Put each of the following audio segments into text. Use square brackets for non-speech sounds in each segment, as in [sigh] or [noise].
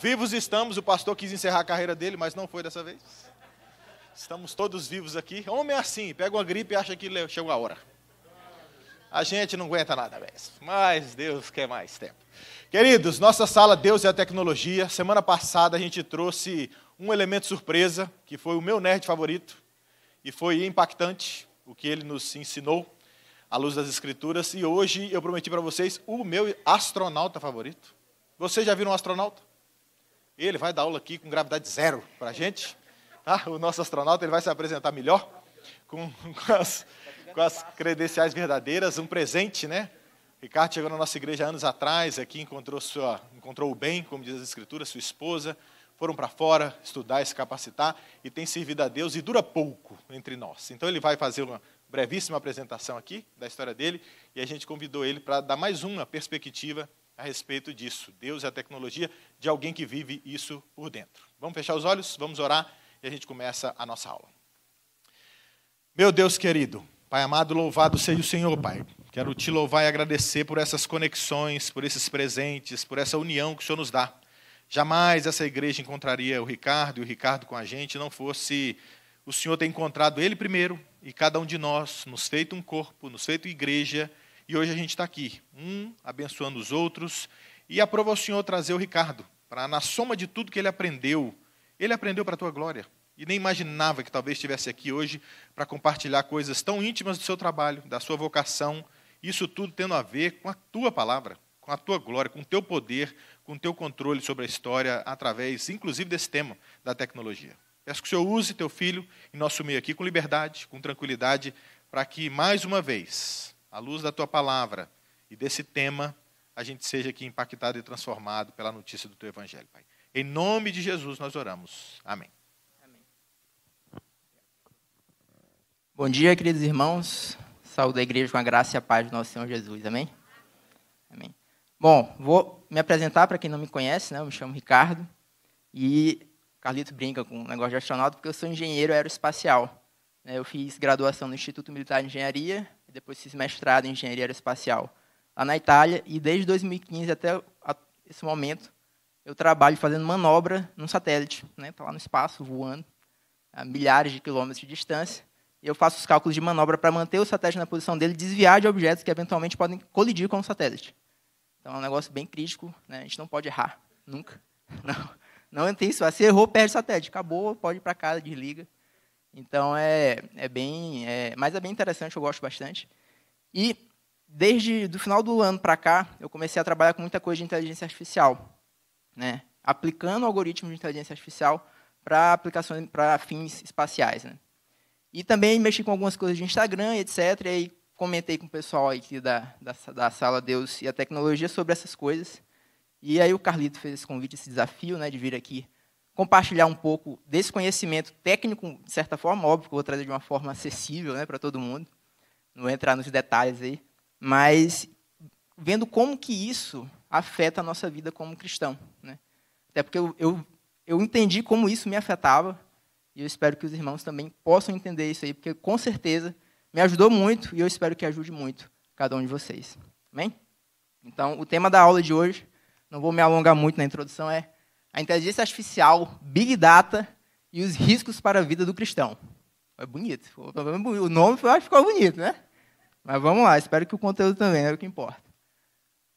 Vivos estamos, o pastor quis encerrar a carreira dele, mas não foi dessa vez. Estamos todos vivos aqui. Homem é assim, pega uma gripe e acha que chegou a hora. A gente não aguenta nada mesmo. Mas Deus quer mais tempo. Queridos, nossa sala Deus e a Tecnologia. Semana passada a gente trouxe um elemento surpresa, que foi o meu nerd favorito. E foi impactante o que ele nos ensinou à luz das Escrituras. E hoje eu prometi para vocês o meu astronauta favorito. Você já viram um astronauta? Ele vai dar aula aqui com gravidade zero para a gente. Tá? O nosso astronauta ele vai se apresentar melhor, com, [laughs] com, as, com as credenciais verdadeiras, um presente, né? Ricardo chegou na nossa igreja anos atrás, aqui encontrou, sua, encontrou o bem, como diz as escrituras, sua esposa, foram para fora estudar, se capacitar e tem servido a Deus e dura pouco entre nós. Então ele vai fazer uma brevíssima apresentação aqui da história dele e a gente convidou ele para dar mais uma perspectiva a respeito disso. Deus é a tecnologia de alguém que vive isso por dentro. Vamos fechar os olhos, vamos orar e a gente começa a nossa aula. Meu Deus querido, Pai amado, louvado seja o Senhor, Pai. Quero te louvar e agradecer por essas conexões, por esses presentes, por essa união que o Senhor nos dá. Jamais essa igreja encontraria o Ricardo e o Ricardo com a gente não fosse o Senhor ter encontrado ele primeiro e cada um de nós, nos feito um corpo, nos feito igreja e hoje a gente está aqui, um abençoando os outros. E aprova o Senhor trazer o Ricardo, para na soma de tudo que ele aprendeu, ele aprendeu para a tua glória. E nem imaginava que talvez estivesse aqui hoje para compartilhar coisas tão íntimas do seu trabalho, da sua vocação, isso tudo tendo a ver com a tua palavra, com a tua glória, com o teu poder, com o teu controle sobre a história, através, inclusive, desse tema da tecnologia. Peço que o Senhor use teu filho em nosso meio aqui com liberdade, com tranquilidade, para que, mais uma vez, à luz da tua palavra e desse tema, a gente seja aqui impactado e transformado pela notícia do teu evangelho, Pai. Em nome de Jesus nós oramos. Amém. Amém. Bom dia, queridos irmãos. Saúde a igreja com a graça e a paz do nosso Senhor Jesus. Amém. Amém. Bom, vou me apresentar para quem não me conhece, né? Eu me chamo Ricardo e Carlito brinca com um negócio de astronauta porque eu sou engenheiro aeroespacial. Né? Eu fiz graduação no Instituto Militar de Engenharia, e depois fiz mestrado em engenharia aeroespacial lá na Itália, e desde 2015 até esse momento eu trabalho fazendo manobra num satélite, né? Tá lá no espaço voando a milhares de quilômetros de distância. E eu faço os cálculos de manobra para manter o satélite na posição dele, desviar de objetos que eventualmente podem colidir com o satélite. Então é um negócio bem crítico, né? A gente não pode errar nunca. [laughs] Não, não tem isso. Se errou, perde o satélite. Acabou, pode ir para casa, desliga. Então é, é bem, é, mas é bem interessante, eu gosto bastante. E desde do final do ano para cá, eu comecei a trabalhar com muita coisa de inteligência artificial, né? Aplicando algoritmos de inteligência artificial para aplicações para fins espaciais, né? E também mexi com algumas coisas de Instagram, etc. E aí comentei com o pessoal aqui da, da, da sala Deus e a tecnologia sobre essas coisas. E aí o Carlito fez esse convite, esse desafio, né, de vir aqui compartilhar um pouco desse conhecimento técnico, de certa forma, óbvio que eu vou trazer de uma forma acessível né, para todo mundo, não vou entrar nos detalhes aí, mas vendo como que isso afeta a nossa vida como cristão. Né? Até porque eu, eu, eu entendi como isso me afetava, e eu espero que os irmãos também possam entender isso aí, porque com certeza me ajudou muito e eu espero que ajude muito cada um de vocês. Amém? Então, o tema da aula de hoje, não vou me alongar muito na introdução, é a inteligência artificial, Big Data e os riscos para a vida do cristão. É bonito. O nome ficou bonito, né? Mas vamos lá, espero que o conteúdo também, é o que importa.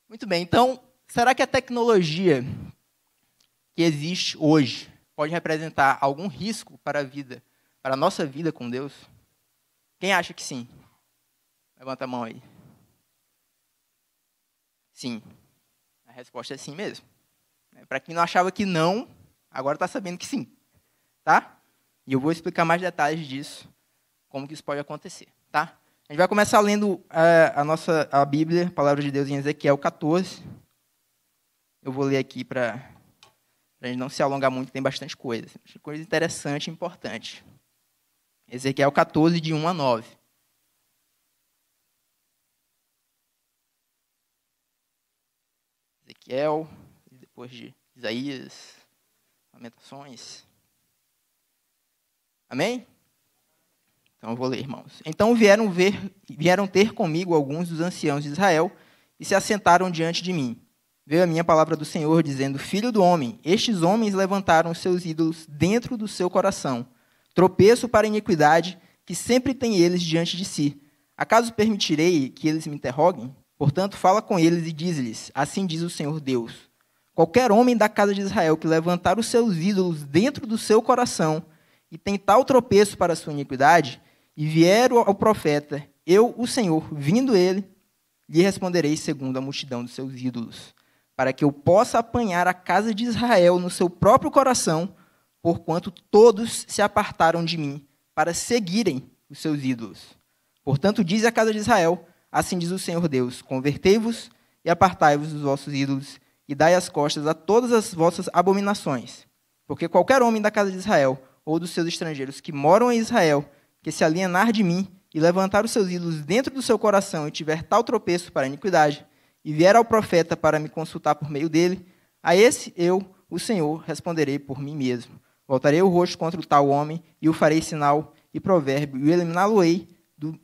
Muito bem, então, será que a tecnologia que existe hoje pode representar algum risco para a vida, para a nossa vida com Deus? Quem acha que sim? Levanta a mão aí. Sim. A resposta é sim mesmo. É, para quem não achava que não, agora está sabendo que sim. Tá? E eu vou explicar mais detalhes disso, como que isso pode acontecer. Tá? A gente vai começar lendo a, é, a nossa a Bíblia, a Palavra de Deus em Ezequiel 14. Eu vou ler aqui para a gente não se alongar muito, tem bastante coisa. Assim, coisa interessante e importante. Ezequiel 14, de 1 a 9. Ezequiel depois de Isaías, Lamentações. Amém? Então eu vou ler, irmãos. Então vieram ver, vieram ter comigo alguns dos anciãos de Israel e se assentaram diante de mim. Veio a minha palavra do Senhor dizendo: Filho do homem, estes homens levantaram seus ídolos dentro do seu coração, tropeço para a iniquidade que sempre tem eles diante de si. Acaso permitirei que eles me interroguem? Portanto, fala com eles e diz-lhes: Assim diz o Senhor Deus. Qualquer homem da casa de Israel que levantar os seus ídolos dentro do seu coração e tentar o tropeço para a sua iniquidade, e vier ao profeta, eu, o Senhor, vindo ele, lhe responderei segundo a multidão dos seus ídolos, para que eu possa apanhar a casa de Israel no seu próprio coração, porquanto todos se apartaram de mim para seguirem os seus ídolos. Portanto, diz a casa de Israel: Assim diz o Senhor Deus: Convertei-vos e apartai-vos dos vossos ídolos e dai as costas a todas as vossas abominações. Porque qualquer homem da casa de Israel ou dos seus estrangeiros que moram em Israel, que se alienar de mim e levantar os seus ídolos dentro do seu coração e tiver tal tropeço para a iniquidade, e vier ao profeta para me consultar por meio dele, a esse eu, o Senhor, responderei por mim mesmo. Voltarei o rosto contra o tal homem e o farei sinal e provérbio, e eliminá-lo-ei do,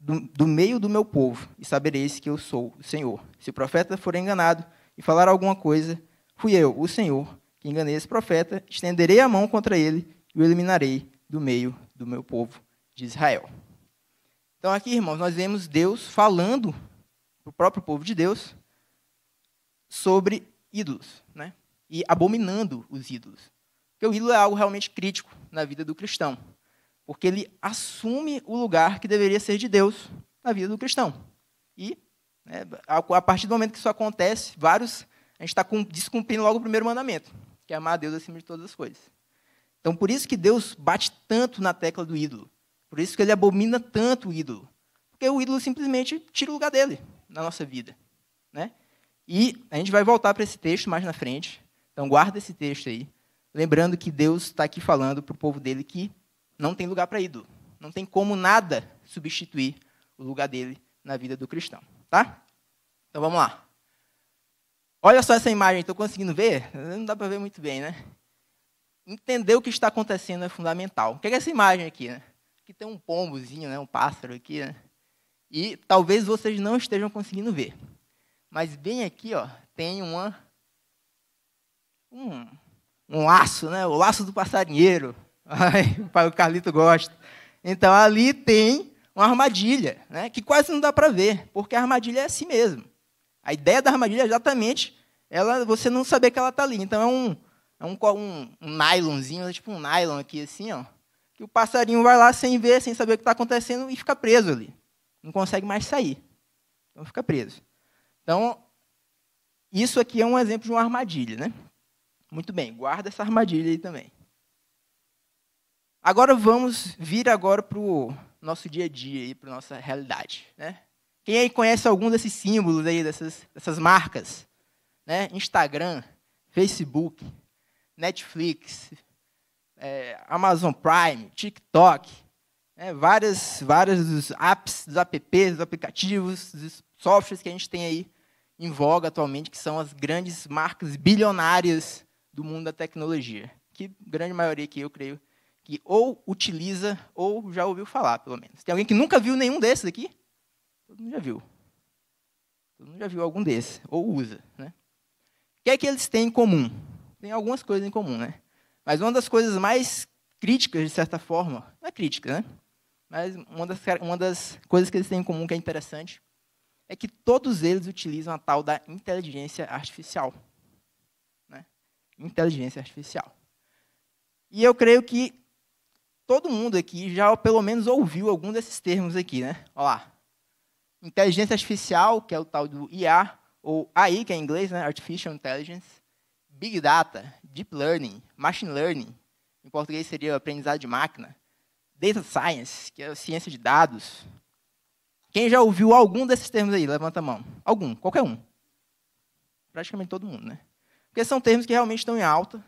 do, do meio do meu povo, e sabereis que eu sou o Senhor. Se o profeta for enganado, e falar alguma coisa, fui eu, o Senhor, que enganei esse profeta, estenderei a mão contra ele e o eliminarei do meio do meu povo de Israel. Então, aqui, irmãos, nós vemos Deus falando para o próprio povo de Deus sobre ídolos, né? E abominando os ídolos. Porque o ídolo é algo realmente crítico na vida do cristão, porque ele assume o lugar que deveria ser de Deus na vida do cristão. E né? A partir do momento que isso acontece, vários, a gente está descumprindo logo o primeiro mandamento, que é amar a Deus acima de todas as coisas. Então, por isso que Deus bate tanto na tecla do ídolo. Por isso que ele abomina tanto o ídolo. Porque o ídolo simplesmente tira o lugar dele na nossa vida. Né? E a gente vai voltar para esse texto mais na frente. Então, guarda esse texto aí. Lembrando que Deus está aqui falando para o povo dele que não tem lugar para ídolo. Não tem como nada substituir o lugar dele na vida do cristão tá? Então vamos lá. Olha só essa imagem, estou conseguindo ver? Não dá para ver muito bem, né? Entender o que está acontecendo é fundamental. O é que é essa imagem aqui? Né? Aqui tem um pombozinho, né? um pássaro aqui, né? E talvez vocês não estejam conseguindo ver. Mas bem aqui, ó, tem uma um, um laço, né? O laço do passarinheiro. [laughs] Ai, o Carlito gosta. Então ali tem uma armadilha, né, que quase não dá para ver, porque a armadilha é assim mesmo. A ideia da armadilha é exatamente ela, você não saber que ela está ali. Então é um, é um, um, um nylonzinho, tipo um nylon aqui assim, ó, que o passarinho vai lá sem ver, sem saber o que está acontecendo e fica preso ali. Não consegue mais sair. Então fica preso. Então, isso aqui é um exemplo de uma armadilha. Né? Muito bem, guarda essa armadilha aí também. Agora vamos vir agora para o nosso dia a dia, para a nossa realidade. Né? Quem aí conhece algum desses símbolos aí, dessas, dessas marcas? Né? Instagram, Facebook, Netflix, é, Amazon Prime, TikTok, né? várias, várias dos apps, dos apps, dos aplicativos, dos softwares que a gente tem aí em voga atualmente, que são as grandes marcas bilionárias do mundo da tecnologia, que grande maioria que eu creio que ou utiliza ou já ouviu falar, pelo menos. Tem alguém que nunca viu nenhum desses aqui? Todo mundo já viu. Todo mundo já viu algum desses, ou usa. Né? O que é que eles têm em comum? Tem algumas coisas em comum, né? Mas uma das coisas mais críticas, de certa forma, não é crítica, né? Mas uma das, uma das coisas que eles têm em comum que é interessante é que todos eles utilizam a tal da inteligência artificial. Né? Inteligência artificial. E eu creio que todo mundo aqui já pelo menos ouviu algum desses termos aqui, né? Olha lá. Inteligência artificial, que é o tal do IA, ou AI, que é em inglês, né? Artificial Intelligence. Big Data, Deep Learning, Machine Learning, em português seria aprendizado de máquina. Data Science, que é a ciência de dados. Quem já ouviu algum desses termos aí? Levanta a mão. Algum, qualquer um. Praticamente todo mundo, né? Porque são termos que realmente estão em alta,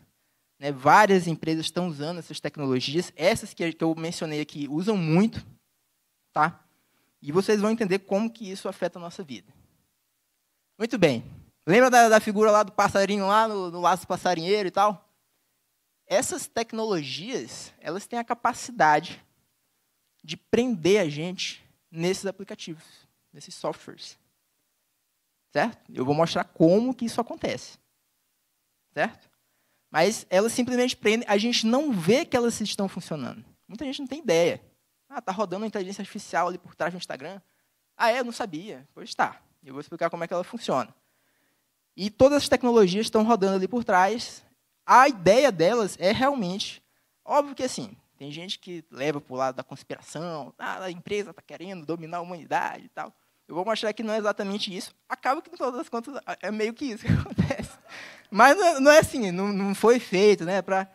né? Várias empresas estão usando essas tecnologias. Essas que eu mencionei aqui usam muito. Tá? E vocês vão entender como que isso afeta a nossa vida. Muito bem. Lembra da, da figura lá do passarinho lá, no, no laço passarinheiro e tal? Essas tecnologias, elas têm a capacidade de prender a gente nesses aplicativos, nesses softwares. Certo? Eu vou mostrar como que isso acontece. Certo? Mas elas simplesmente prendem, a gente não vê que elas estão funcionando. Muita gente não tem ideia. Ah, tá rodando uma inteligência artificial ali por trás do Instagram. Ah, é, eu não sabia. Pois está. Eu vou explicar como é que ela funciona. E todas as tecnologias estão rodando ali por trás. A ideia delas é realmente, óbvio que assim, tem gente que leva para o lado da conspiração, ah, a empresa está querendo dominar a humanidade e tal. Eu vou mostrar que não é exatamente isso. Acaba que, no todas as contas, é meio que isso que [laughs] acontece. Mas é, não é assim, não, não foi feito né, para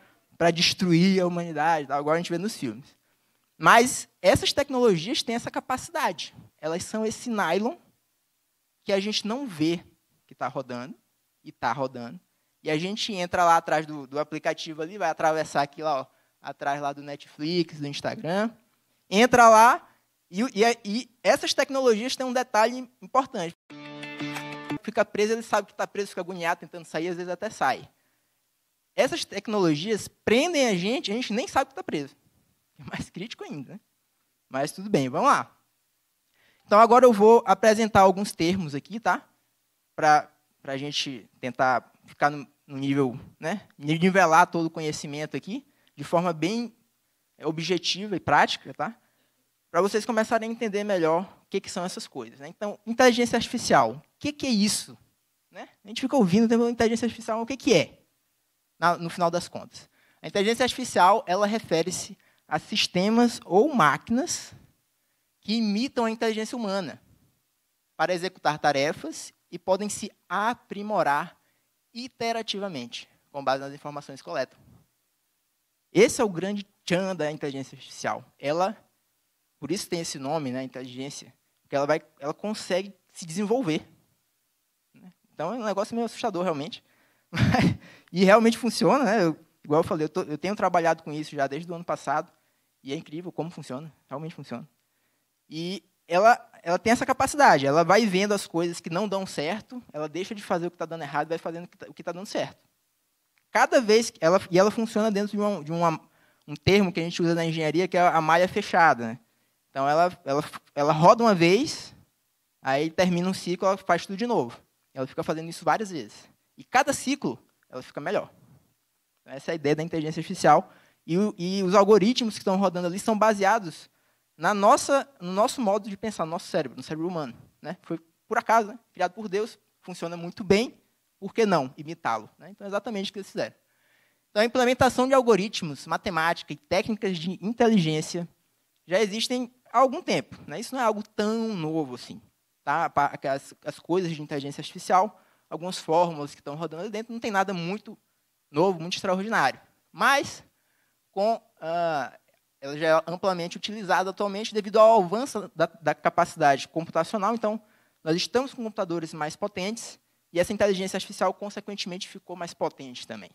destruir a humanidade, agora a gente vê nos filmes. Mas essas tecnologias têm essa capacidade. Elas são esse nylon que a gente não vê que está rodando, e está rodando. E a gente entra lá atrás do, do aplicativo ali, vai atravessar aqui lá, ó, atrás lá do Netflix, do Instagram. Entra lá, e, e, e, essas tecnologias têm um detalhe importante. Fica preso, ele sabe que está preso, fica agoniado, tentando sair, às vezes até sai. Essas tecnologias prendem a gente, a gente nem sabe que está preso. É mais crítico ainda. Né? Mas tudo bem, vamos lá. Então agora eu vou apresentar alguns termos aqui, tá? Para a gente tentar ficar no, no nível, né? Nivelar todo o conhecimento aqui, de forma bem objetiva e prática, tá? para vocês começarem a entender melhor o que, que são essas coisas. Né? Então, inteligência artificial, o que, que é isso? Né? A gente fica ouvindo o inteligência artificial, o que, que é, Na, no final das contas? A inteligência artificial ela refere-se a sistemas ou máquinas que imitam a inteligência humana para executar tarefas e podem se aprimorar iterativamente com base nas informações que coletam. Esse é o grande tchan da inteligência artificial. Ela por isso tem esse nome, né, inteligência, porque ela vai, ela consegue se desenvolver. Né. Então é um negócio meio assustador realmente, [laughs] e realmente funciona, né? Eu, igual eu falei, eu, tô, eu tenho trabalhado com isso já desde o ano passado e é incrível como funciona, realmente funciona. E ela, ela tem essa capacidade, ela vai vendo as coisas que não dão certo, ela deixa de fazer o que está dando errado e vai fazendo o que está tá dando certo. Cada vez que ela, e ela funciona dentro de, uma, de uma, um termo que a gente usa na engenharia, que é a malha fechada. Né? Então ela, ela, ela roda uma vez, aí termina um ciclo, ela faz tudo de novo. Ela fica fazendo isso várias vezes. E cada ciclo, ela fica melhor. Então, essa é a ideia da inteligência artificial. E, e os algoritmos que estão rodando ali são baseados na nossa, no nosso modo de pensar, no nosso cérebro, no cérebro humano. Né? Foi por acaso, né? criado por Deus, funciona muito bem, por que não imitá-lo? Né? Então, é exatamente o que eles fizeram. Então, a implementação de algoritmos, matemática e técnicas de inteligência já existem há algum tempo. Né? Isso não é algo tão novo assim. Tá? As, as coisas de inteligência artificial, algumas fórmulas que estão rodando ali dentro, não tem nada muito novo, muito extraordinário. Mas, com, ah, ela já é amplamente utilizada atualmente devido ao avanço da, da capacidade computacional. Então, nós estamos com computadores mais potentes e essa inteligência artificial, consequentemente, ficou mais potente também.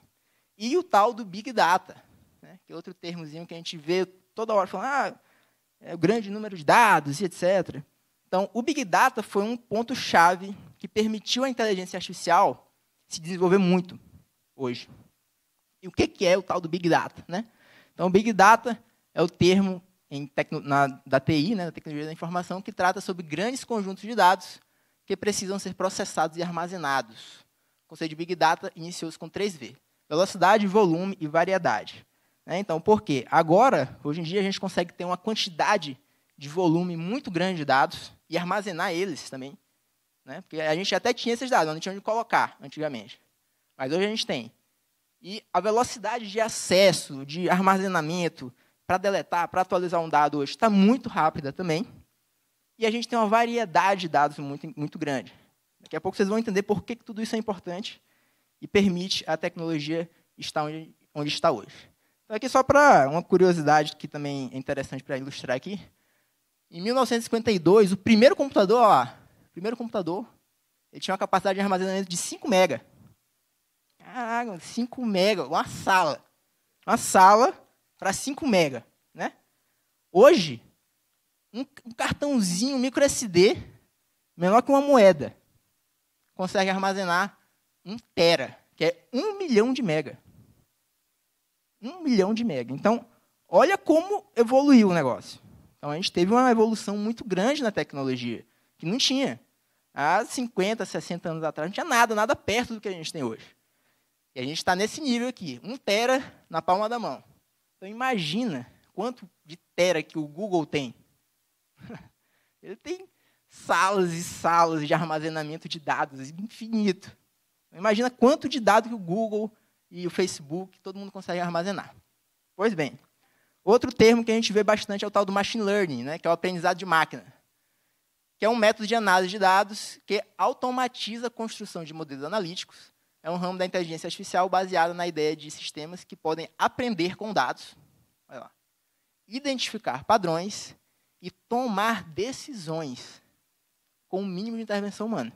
E o tal do Big Data, né? que é outro termozinho que a gente vê toda hora falando, ah, é, o grande número de dados e etc. Então, o Big Data foi um ponto-chave que permitiu a inteligência artificial se desenvolver muito hoje. E o que é o tal do Big Data? Né? Então, o Big Data é o termo tecno, na, da TI, né, da Tecnologia da Informação, que trata sobre grandes conjuntos de dados que precisam ser processados e armazenados. O conceito de Big Data iniciou-se com 3V. Velocidade, volume e variedade. É, então, por quê? Agora, hoje em dia, a gente consegue ter uma quantidade de volume muito grande de dados e armazenar eles também. Né? Porque a gente até tinha esses dados, não tinha onde colocar antigamente. Mas hoje a gente tem. E a velocidade de acesso, de armazenamento, para deletar, para atualizar um dado hoje, está muito rápida também. E a gente tem uma variedade de dados muito, muito grande. Daqui a pouco vocês vão entender por que, que tudo isso é importante e permite a tecnologia estar onde, onde está hoje. Então, aqui só para uma curiosidade que também é interessante para ilustrar aqui. Em 1952, o primeiro computador, ó, o primeiro computador, ele tinha uma capacidade de armazenamento de 5 mega. Caraca, 5 mega, uma sala. Uma sala para 5 mega, né? Hoje, um, cartãozinho, um micro SD menor que uma moeda consegue armazenar 1 tera, que é 1 milhão de mega um milhão de mega. Então, olha como evoluiu o negócio. Então, a gente teve uma evolução muito grande na tecnologia, que não tinha. Há 50, 60 anos atrás, não tinha nada, nada perto do que a gente tem hoje. E a gente está nesse nível aqui, um tera na palma da mão. Então, imagina quanto de tera que o Google tem. [laughs] Ele tem salas e salas de armazenamento de dados infinito. Imagina quanto de dado que o Google e o Facebook, todo mundo consegue armazenar. Pois bem, outro termo que a gente vê bastante é o tal do machine learning, né, que é o aprendizado de máquina, que é um método de análise de dados que automatiza a construção de modelos analíticos. É um ramo da inteligência artificial baseado na ideia de sistemas que podem aprender com dados, lá, identificar padrões e tomar decisões com o mínimo de intervenção humana.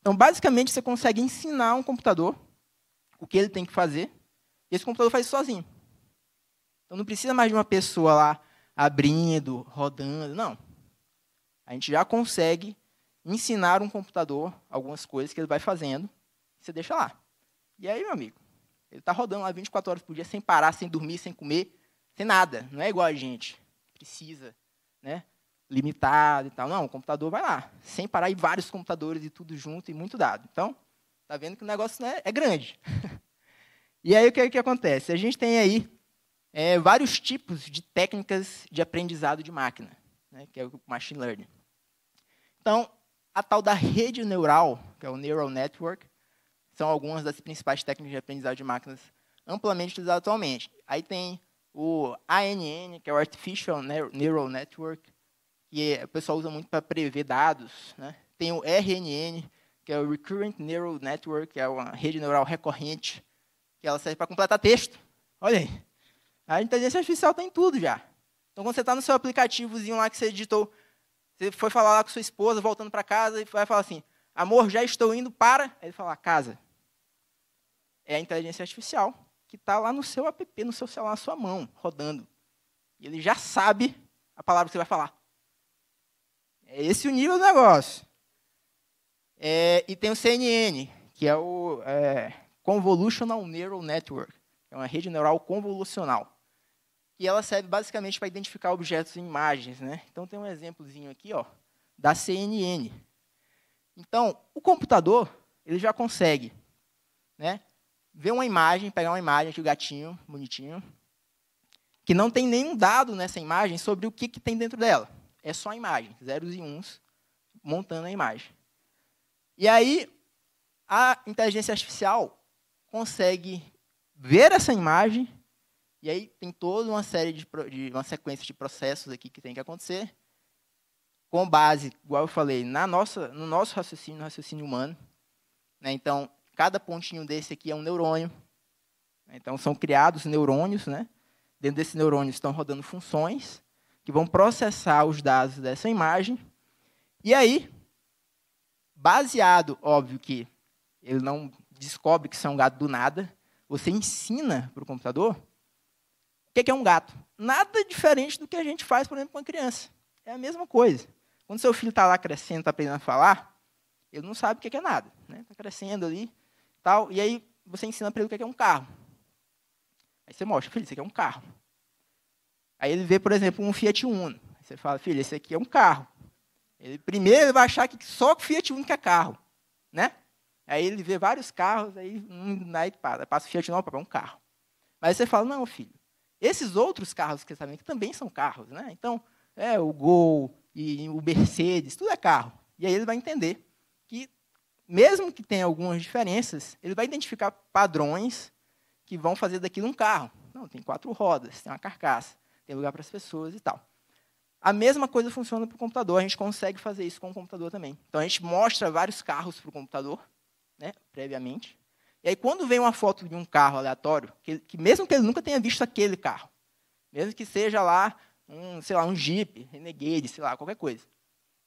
Então, basicamente, você consegue ensinar um computador o que ele tem que fazer, e esse computador faz isso sozinho. Então não precisa mais de uma pessoa lá abrindo, rodando, não. A gente já consegue ensinar um computador algumas coisas que ele vai fazendo, você deixa lá. E aí, meu amigo, ele está rodando lá 24 horas por dia sem parar, sem dormir, sem comer, sem nada. Não é igual a gente. Precisa, né? Limitado e tal. Não, o computador vai lá, sem parar, e vários computadores e tudo junto e muito dado. Então, Está vendo que o negócio né, é grande. [laughs] e aí o que, é que acontece? A gente tem aí é, vários tipos de técnicas de aprendizado de máquina, né, que é o machine learning. Então, a tal da rede neural, que é o neural network, são algumas das principais técnicas de aprendizado de máquinas amplamente utilizadas atualmente. Aí tem o ANN, que é o Artificial Neural Network, que é, o pessoal usa muito para prever dados. Né? Tem o RNN, que é o Recurrent Neural Network, que é uma rede neural recorrente, que ela serve para completar texto. Olha aí. A inteligência artificial tem tudo já. Então, quando você está no seu aplicativozinho lá que você editou, você foi falar lá com sua esposa, voltando para casa, e vai falar assim, amor, já estou indo para... Aí ele fala, casa. É a inteligência artificial que está lá no seu app, no seu celular, na sua mão, rodando. E ele já sabe a palavra que você vai falar. É esse o nível do negócio. É, e tem o CNN, que é o é, Convolutional Neural Network, é uma rede neural convolucional. E ela serve basicamente para identificar objetos e imagens. Né? Então, tem um exemplozinho aqui ó, da CNN. Então, o computador ele já consegue né, ver uma imagem, pegar uma imagem aqui, o gatinho, bonitinho, que não tem nenhum dado nessa imagem sobre o que, que tem dentro dela. É só a imagem, zeros e uns, montando a imagem. E aí a inteligência artificial consegue ver essa imagem e aí tem toda uma série de, de, uma sequência de processos aqui que tem que acontecer com base, igual eu falei, na nossa, no nosso raciocínio, no raciocínio humano. Né? Então, cada pontinho desse aqui é um neurônio. Né? Então, são criados neurônios. Né? Dentro desses neurônios estão rodando funções que vão processar os dados dessa imagem. E aí, baseado, óbvio que ele não descobre que são é um gato do nada, você ensina para o computador o que é um gato. Nada diferente do que a gente faz, por exemplo, com a criança. É a mesma coisa. Quando seu filho está lá crescendo, está aprendendo a falar, ele não sabe o que é nada. Está né? Tá crescendo ali, tal, e aí você ensina para ele o que é um carro. Aí você mostra, filho, isso aqui é um carro. Aí ele vê, por exemplo, um Fiat Uno. você fala, filho, esse aqui é um carro. Ele, primeiro ele vai achar que só Fiat Uno que é carro, né? Aí ele vê vários carros, aí, um, aí né, passa, passa o Fiat Uno para um carro. Mas você fala, não, filho, esses outros carros que você sabe tá que também são carros, né? Então, é o Gol e o Mercedes, tudo é carro. E aí ele vai entender que, mesmo que tenha algumas diferenças, ele vai identificar padrões que vão fazer daquilo um carro. Não, tem quatro rodas, tem uma carcaça, tem lugar para as pessoas e tal. A mesma coisa funciona para o computador, a gente consegue fazer isso com o computador também. Então a gente mostra vários carros para o computador, né, previamente. E aí quando vem uma foto de um carro aleatório, que, que, mesmo que ele nunca tenha visto aquele carro, mesmo que seja lá um, sei lá, um Jeep, Renegade, sei lá, qualquer coisa,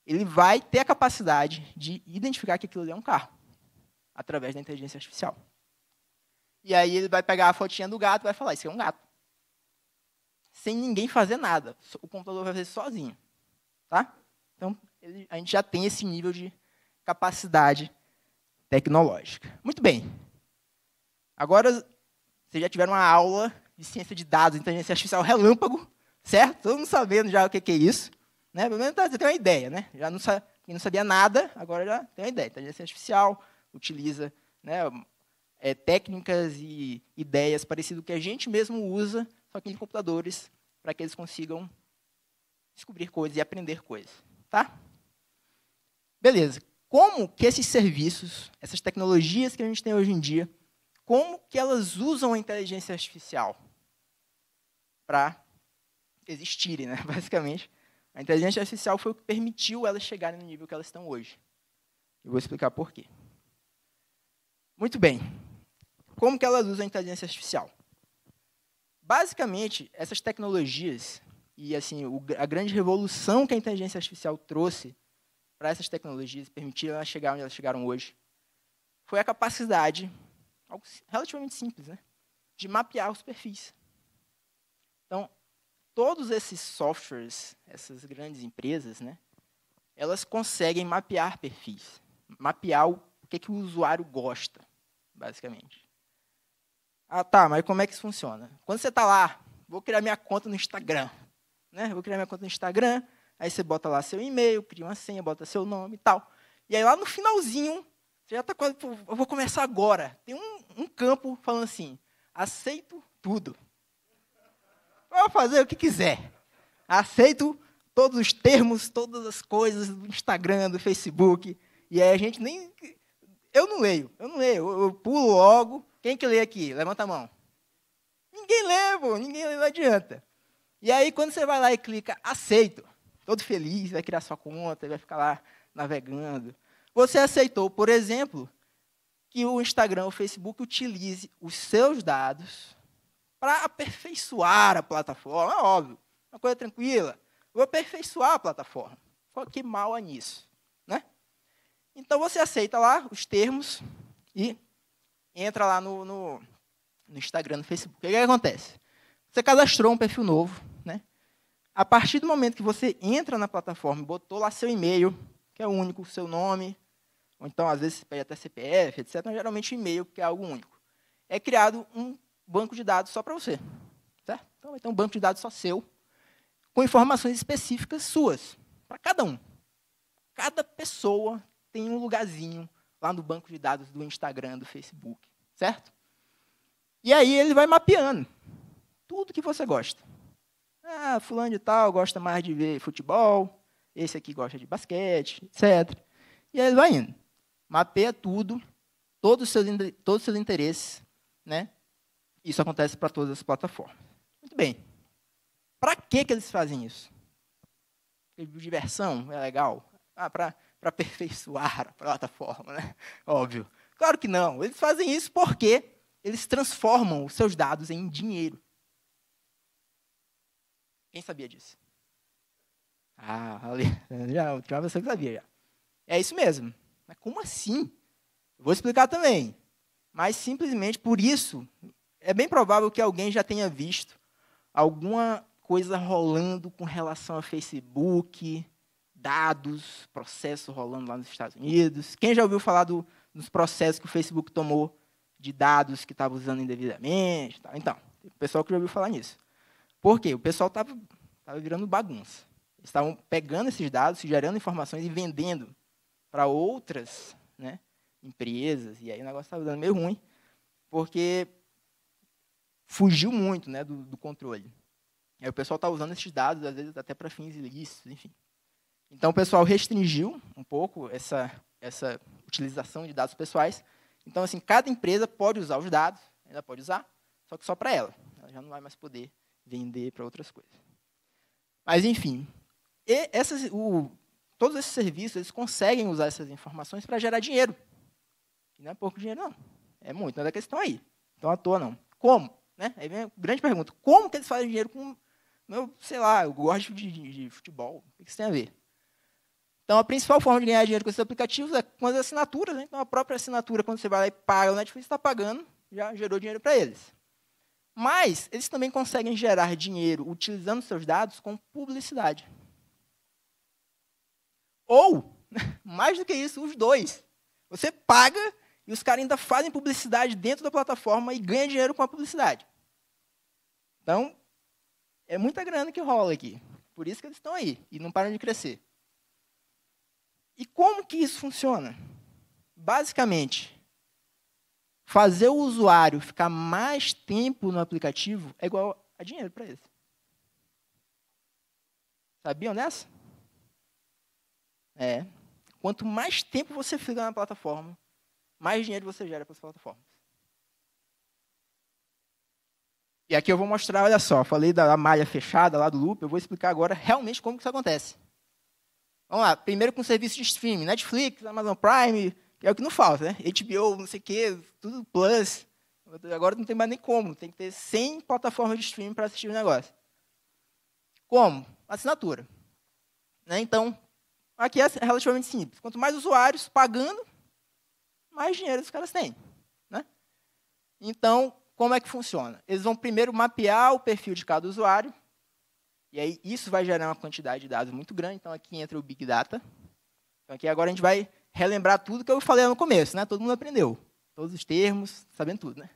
ele vai ter a capacidade de identificar que aquilo ali é um carro através da inteligência artificial. E aí ele vai pegar a fotinha do gato e vai falar, isso é um gato sem ninguém fazer nada. O computador vai fazer sozinho. Tá? Então, ele, a gente já tem esse nível de capacidade tecnológica. Muito bem. Agora, vocês já tiveram uma aula de ciência de dados, inteligência artificial relâmpago, certo? Todo mundo sabendo já o que é isso. Né? Pelo menos você tem uma ideia. Né? Já não, não sabia nada, agora já tem uma ideia. Inteligência artificial utiliza né, é, técnicas e ideias parecidas que a gente mesmo usa, só que em computadores, para que eles consigam descobrir coisas e aprender coisas. Tá? Beleza. Como que esses serviços, essas tecnologias que a gente tem hoje em dia, como que elas usam a inteligência artificial para existirem, né? [laughs] basicamente? A inteligência artificial foi o que permitiu elas chegarem no nível que elas estão hoje. Eu vou explicar por quê. Muito bem como que elas usam a inteligência artificial. Basicamente, essas tecnologias e assim a grande revolução que a inteligência artificial trouxe para essas tecnologias, permitiram elas chegar onde elas chegaram hoje, foi a capacidade, algo relativamente simples, né, de mapear os perfis. Então, todos esses softwares, essas grandes empresas, né, elas conseguem mapear perfis, mapear o que, que o usuário gosta, basicamente. Ah, tá, mas como é que isso funciona? Quando você está lá, vou criar minha conta no Instagram. Né? Vou criar minha conta no Instagram, aí você bota lá seu e-mail, cria uma senha, bota seu nome e tal. E aí lá no finalzinho, você já está quase. Eu vou começar agora. Tem um, um campo falando assim: aceito tudo. Vou fazer o que quiser. Aceito todos os termos, todas as coisas do Instagram, do Facebook. E aí a gente nem. Eu não leio, eu não leio. Eu, eu pulo logo, quem que lê aqui? Levanta a mão. Ninguém lê, pô, ninguém lê, não adianta. E aí, quando você vai lá e clica aceito, todo feliz, vai criar sua conta, vai ficar lá navegando. Você aceitou, por exemplo, que o Instagram, o Facebook utilize os seus dados para aperfeiçoar a plataforma. É óbvio, uma coisa tranquila. Vou aperfeiçoar a plataforma. Qual que mal é nisso? Né? Então você aceita lá os termos e entra lá no, no, no Instagram, no Facebook. O é que, acontece? Você cadastrou um perfil novo, né? A partir do momento que você entra na plataforma, botou lá seu e-mail, que é único, seu nome, ou então às vezes pede até CPF, etc. Mas, geralmente e-mail, que é algo único. É criado um banco de dados só para você, certo? Então vai ter um banco de dados só seu, com informações específicas suas, para cada um. Cada pessoa tem um lugarzinho lá no banco de dados do Instagram, do Facebook, certo? E aí ele vai mapeando tudo que você gosta. Ah, fulano de tal gosta mais de ver futebol, esse aqui gosta de basquete, etc. E aí ele vai indo. Mapeia tudo, todos os seus, todos os seus interesses. Né? Isso acontece para todas as plataformas. Muito bem. Para que, que eles fazem isso? Diversão é legal. Ah, para para aperfeiçoar a plataforma, né? Óbvio. Claro que não. Eles fazem isso porque eles transformam os seus dados em dinheiro. Quem sabia disso? Ah, [laughs] já, já, tinha pessoa que sabia. Já. É isso mesmo. Mas como assim? Eu vou explicar também. Mas simplesmente por isso, é bem provável que alguém já tenha visto alguma coisa rolando com relação a Facebook, dados, processos rolando lá nos Estados Unidos. Quem já ouviu falar do, dos processos que o Facebook tomou de dados que estava usando indevidamente? Então, o pessoal que já ouviu falar nisso. Por quê? O pessoal estava virando bagunça. Eles estavam pegando esses dados, gerando informações e vendendo para outras né, empresas. E aí o negócio estava dando meio ruim, porque fugiu muito né, do, do controle. Aí o pessoal está usando esses dados, às vezes, até para fins ilícitos, enfim. Então, o pessoal restringiu um pouco essa, essa utilização de dados pessoais. Então, assim, cada empresa pode usar os dados, ainda pode usar, só que só para ela. Ela já não vai mais poder vender para outras coisas. Mas, enfim, essas, o, todos esses serviços eles conseguem usar essas informações para gerar dinheiro. E não é pouco dinheiro, não. É muito, não é da questão aí. Então, à toa, não. Como? Né? Aí vem a grande pergunta. Como que eles fazem dinheiro com... Meu, sei lá, eu gosto de, de, de futebol. O que isso tem a ver? Então, a principal forma de ganhar dinheiro com esses aplicativos é com as assinaturas. Né? Então, a própria assinatura, quando você vai lá e paga o Netflix, está pagando, já gerou dinheiro para eles. Mas, eles também conseguem gerar dinheiro utilizando seus dados com publicidade. Ou, [laughs] mais do que isso, os dois. Você paga e os caras ainda fazem publicidade dentro da plataforma e ganham dinheiro com a publicidade. Então, é muita grana que rola aqui. Por isso que eles estão aí e não param de crescer. E como que isso funciona? Basicamente, fazer o usuário ficar mais tempo no aplicativo é igual a dinheiro para ele. Sabiam dessa? É. Quanto mais tempo você fica na plataforma, mais dinheiro você gera para as plataformas. E aqui eu vou mostrar, olha só, falei da malha fechada lá do loop, eu vou explicar agora realmente como que isso acontece. Vamos lá, primeiro com serviço de streaming, Netflix, Amazon Prime, é o que não falta, né? HBO, não sei o quê, tudo Plus. Agora não tem mais nem como, tem que ter 100 plataformas de streaming para assistir o negócio. Como? Assinatura. Né? Então, aqui é relativamente simples. Quanto mais usuários pagando, mais dinheiro os caras têm. Né? Então, como é que funciona? Eles vão primeiro mapear o perfil de cada usuário, e aí isso vai gerar uma quantidade de dados muito grande. Então aqui entra o Big Data. Então aqui agora a gente vai relembrar tudo que eu falei no começo, né? Todo mundo aprendeu. Todos os termos, sabendo tudo, né?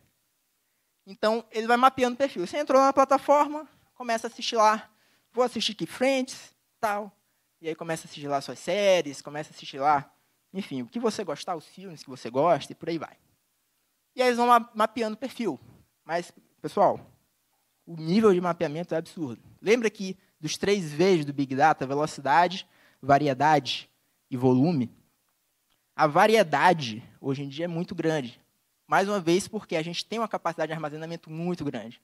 Então ele vai mapeando o perfil. Você entrou na plataforma, começa a assistir lá, vou assistir aqui Friends, tal. E aí começa a assistir lá suas séries, começa a assistir lá, enfim, o que você gostar, os filmes que você gosta e por aí vai. E aí eles vão mapeando o perfil. Mas, pessoal, o nível de mapeamento é absurdo. Lembra que dos três V's do Big Data, velocidade, variedade e volume, a variedade hoje em dia é muito grande. Mais uma vez, porque a gente tem uma capacidade de armazenamento muito grande.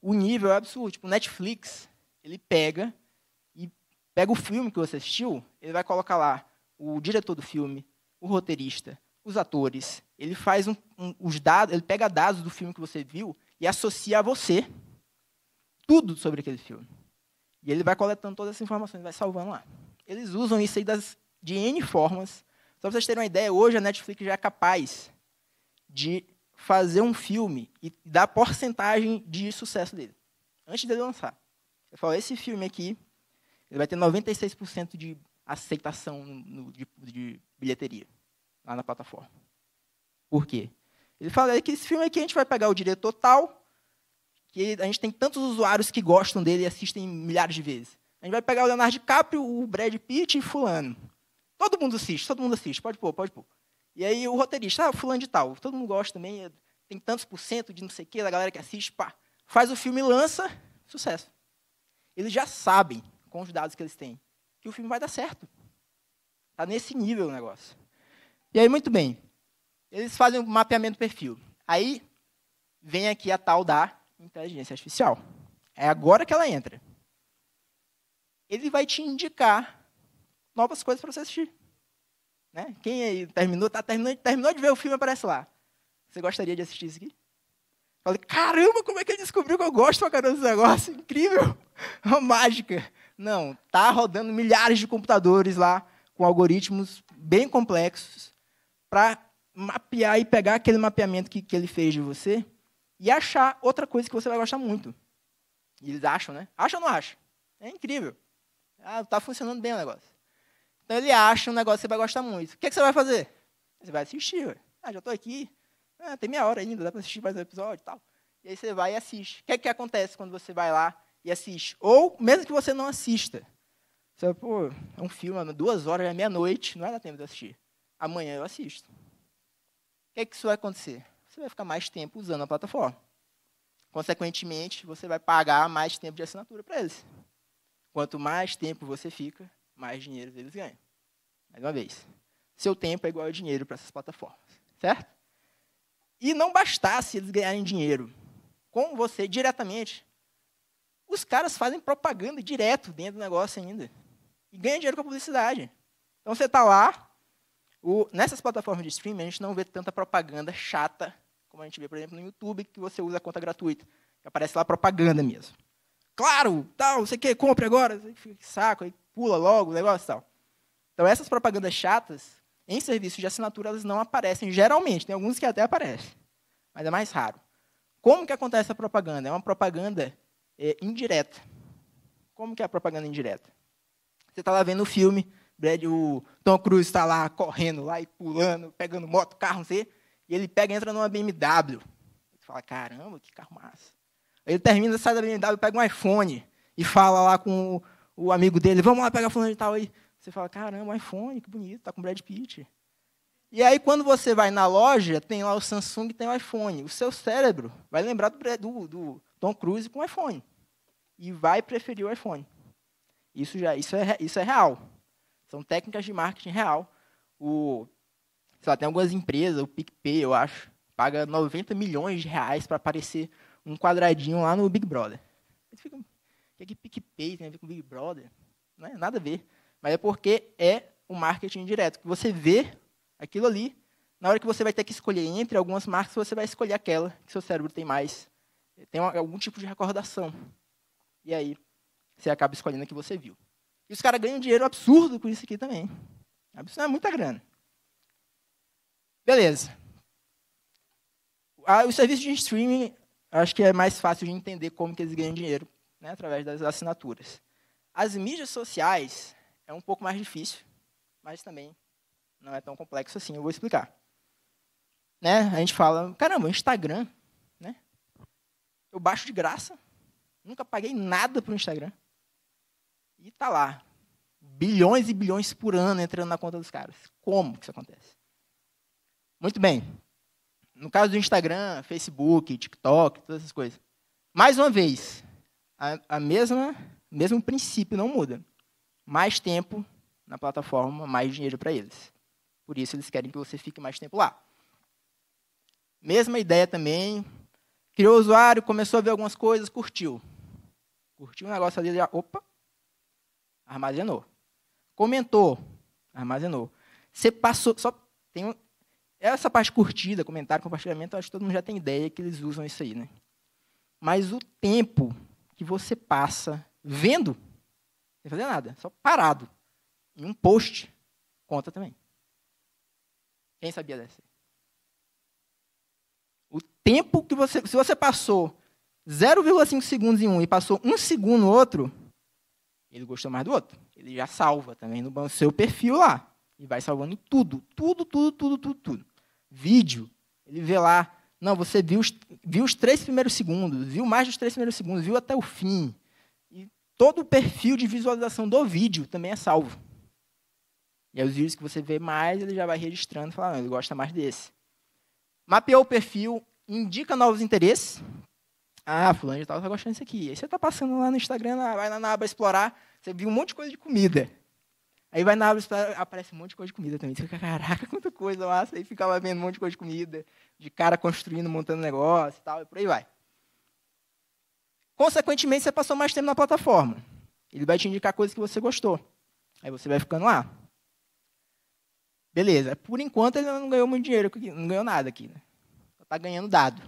O nível é absurdo. Tipo, o Netflix, ele pega e pega o filme que você assistiu, ele vai colocar lá o diretor do filme, o roteirista, os atores. Ele faz um, um, os dados, ele pega dados do filme que você viu e associa a você tudo sobre aquele filme. E ele vai coletando todas essas informações, vai salvando lá. Eles usam isso aí das, de N formas. Só para vocês terem uma ideia, hoje a Netflix já é capaz de fazer um filme e dar porcentagem de sucesso dele, antes dele lançar. Eu falo, esse filme aqui, ele vai ter 96% de aceitação no, de, de, bilheteria lá na plataforma. Por quê? Ele fala é que esse filme aqui a gente vai pegar o diretor tal, que a gente tem tantos usuários que gostam dele e assistem milhares de vezes. A gente vai pegar o Leonardo DiCaprio, o Brad Pitt e fulano. Todo mundo assiste, todo mundo assiste, pode pôr, pode pôr. E aí o roteirista, ah, fulano de tal, todo mundo gosta também, é, tem tantos por cento de não sei o quê, da galera que assiste, pá. Faz o filme, lança, sucesso. Eles já sabem, com os dados que eles têm, que o filme vai dar certo. Está nesse nível o negócio. E aí, muito bem, eles fazem o um mapeamento do perfil. Aí vem aqui a tal da inteligência artificial. É agora que ela entra. Ele vai te indicar novas coisas para você assistir. Né? Quem aí terminou, tá terminando, terminou de ver o filme aparece lá. Você gostaria de assistir isso aqui? Falei, caramba, como é que ele descobriu que eu gosto pra caramba desse negócio? Incrível! [laughs] Uma mágica. Não, tá rodando milhares de computadores lá com algoritmos bem complexos para mapear e pegar aquele mapeamento que, que ele fez de você e achar outra coisa que você vai gostar muito. E eles acham, né? Acham ou não acham? É incrível. Ah, tá funcionando bem o negócio. Então ele acha um negócio que você vai gostar muito. O que, é que você vai fazer? Você vai assistir. Ué. Ah, já estou aqui. Ah, tem meia hora ainda, dá para assistir mais um episódio e tal. E aí você vai e assiste. O que é que acontece quando você vai lá e assiste? Ou, mesmo que você não assista, você vai, pô, é um filme, é duas horas, é meia-noite, não vai dar tempo de assistir. Amanhã eu assisto. O que é que isso vai acontecer? você vai ficar mais tempo usando a plataforma. Consequentemente, você vai pagar mais tempo de assinatura para eles. Quanto mais tempo você fica, mais dinheiro eles ganham. Mais uma vez, seu tempo é igual ao dinheiro para essas plataformas, certo? E não bastasse eles ganharem dinheiro com você diretamente, os caras fazem propaganda direto dentro do negócio ainda. E ganham dinheiro com a publicidade. Então você está lá, o, nessas plataformas de streaming, a gente não vê tanta propaganda chata como a gente vê, por exemplo, no YouTube, que você usa a conta gratuita. aparece lá propaganda mesmo. Claro, tal, você quer, compre agora, saco, aí pula logo o negócio e tal. Então, essas propagandas chatas, em serviços de assinatura, elas não aparecem geralmente. Tem alguns que até aparecem, mas é mais raro. Como que acontece essa propaganda? É uma propaganda é, indireta. Como que é a propaganda indireta? Você está lá vendo o filme, Brad, o Tom Cruise está lá correndo lá e pulando, pegando moto, carro, não sei. E ele pega e entra numa BMW. Ele fala, caramba, que carro massa. Aí ele termina, sai da BMW, pega um iPhone e fala lá com o, amigo dele, vamos lá pegar fulano de tal aí. Você fala, caramba, um iPhone, que bonito, tá com Brad Pitt. E aí, quando você vai na loja, tem lá o Samsung e tem o iPhone. O seu cérebro vai lembrar do, do, do Tom Cruise com o iPhone. E vai preferir o iPhone. Isso, já, isso, é, isso é real. São técnicas de marketing real. O Sei lá, tem algumas empresas, o PicPay, eu acho, paga 90 milhões de reais para aparecer um quadradinho lá no Big Brother. Aí fica, o que é que PicPay tem a ver com Big Brother? Não é nada a ver. Mas é porque é o marketing direto, que você vê aquilo ali, na hora que você vai ter que escolher entre algumas marcas, você vai escolher aquela que seu cérebro tem mais, tem algum tipo de recordação. E aí, você acaba escolhendo a que você viu. E os caras ganham dinheiro absurdo com isso aqui também. É muita grana. Beleza. Ah, o serviço de streaming, acho que é mais fácil de entender como que eles ganham dinheiro, né, através das assinaturas. As mídias sociais é um pouco mais difícil, mas também não é tão complexo assim, eu vou explicar. Né? A gente fala, caramba, Instagram, né? Eu baixo de graça, nunca paguei nada para o Instagram. E está lá, bilhões e bilhões por ano entrando na conta dos caras. Como que isso acontece? Muito bem. No caso do Instagram, Facebook, TikTok, todas essas coisas. Mais uma vez, a, a mesma, mesmo princípio não muda. Mais tempo na plataforma, mais dinheiro para eles. Por isso eles querem que você fique mais tempo lá. Mesma ideia também. Criou o usuário, começou a ver algumas coisas, curtiu. Curtiu o negócio ali, já, opa, armazenou. Comentou, armazenou. Você passou, só tem essa parte curtida, comentário, compartilhamento, acho que todo mundo já tem ideia que eles usam isso aí, né? Mas o tempo que você passa vendo, sem fazer nada, só parado, em um post, conta também. Quem sabia dessa? O tempo que você. Se você passou 0,5 segundos em um e passou um segundo no outro, ele gostou mais do outro. Ele já salva também no seu perfil lá. E vai salvando tudo, tudo, tudo, tudo, tudo, tudo vídeo, ele vê lá, não, você viu os, viu os três primeiros segundos, viu mais dos três primeiros segundos, viu até o fim. E todo o perfil de visualização do vídeo também é salvo. E aí os vídeos que você vê mais, ele já vai registrando, falando, ah, ele gosta mais desse. Mapeou o perfil, indica novos interesses. Ah, fulano de tal está gostando disso aqui. Aí você está passando lá no Instagram, vai lá na aba explorar, você viu um monte de coisa de comida. Aí vai na árvore, aparece um monte de coisa de comida também. Você fica, caraca, [laughs] quanta coisa massa. Aí ficava vendo um monte de coisa de comida, de cara construindo, montando negócio e tal, e por aí vai. Consequentemente, você passou mais tempo na plataforma. Ele vai te indicar coisas que você gostou. Aí você vai ficando lá. Beleza. Por enquanto, ele não ganhou muito dinheiro, não ganhou nada aqui. Né? está ganhando dado.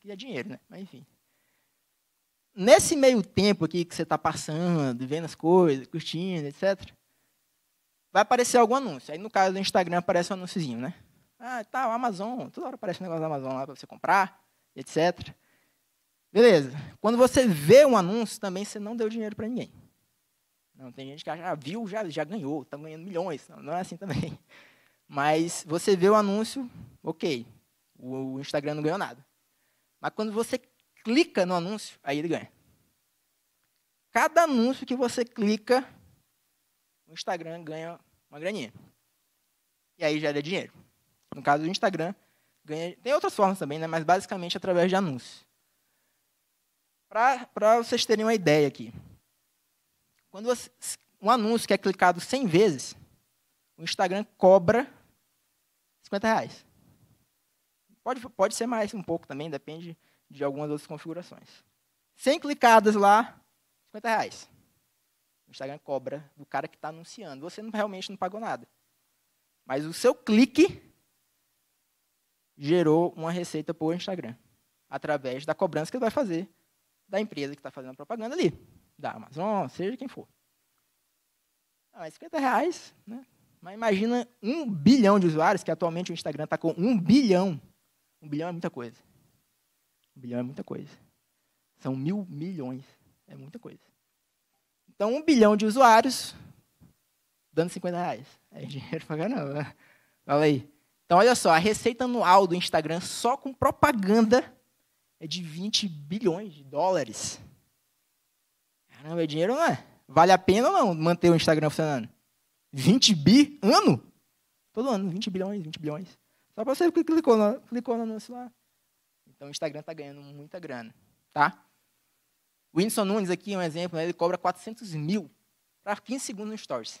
Que é dinheiro, né? Mas, enfim nesse meio tempo aqui que você está passando, vendo as coisas, curtindo, etc., vai aparecer algum anúncio. Aí, no caso do Instagram, aparece um anúnciozinho, né? Ah, tá, o Amazon. Toda hora aparece um negócio da Amazon lá para você comprar, etc. Beleza. Quando você vê um anúncio, também você não deu dinheiro para ninguém. Não tem gente que já ah, viu, já, já ganhou, está ganhando milhões. Não, não, é assim também. Mas você vê o anúncio, ok, o Instagram não ganhou nada. Mas quando você clica no anúncio, aí ele ganha. Cada anúncio que você clica, o Instagram ganha uma graninha. E aí gera dinheiro. No caso do Instagram, ganha. Tem outras formas também, né? mas basicamente através de anúncios. Para vocês terem uma ideia aqui. Quando você, um anúncio que é clicado 100 vezes, o Instagram cobra 50 reais. Pode, pode ser mais um pouco também, depende de algumas outras configurações. 100 clicadas lá, 50 reais. Instagram cobra do cara que está anunciando. Você não, realmente não pagou nada. Mas o seu clique gerou uma receita para o Instagram, através da cobrança que ele vai fazer da empresa que está fazendo a propaganda ali, da Amazon, seja quem for. Ah, mas 50 reais, né? Mas imagina um bilhão de usuários, que atualmente o Instagram está com um bilhão. Um bilhão é muita coisa. Um bilhão é muita coisa. São mil milhões. É muita coisa. Então, um bilhão de usuários dando 50 reais. É dinheiro pra caramba. Fala aí. Então, olha só, a receita anual do Instagram só com propaganda é de 20 bilhões de dólares. Caramba, é dinheiro, não é? Vale a pena ou não manter o Instagram funcionando? 20 bi ano? Todo ano, 20 bilhões, 20 bilhões. Só para você que clicou no, clicou no anúncio lá. Então, o Instagram está ganhando muita grana, tá? O Whindersson Nunes aqui é um exemplo, né? ele cobra 400 mil para 15 segundos no Stories.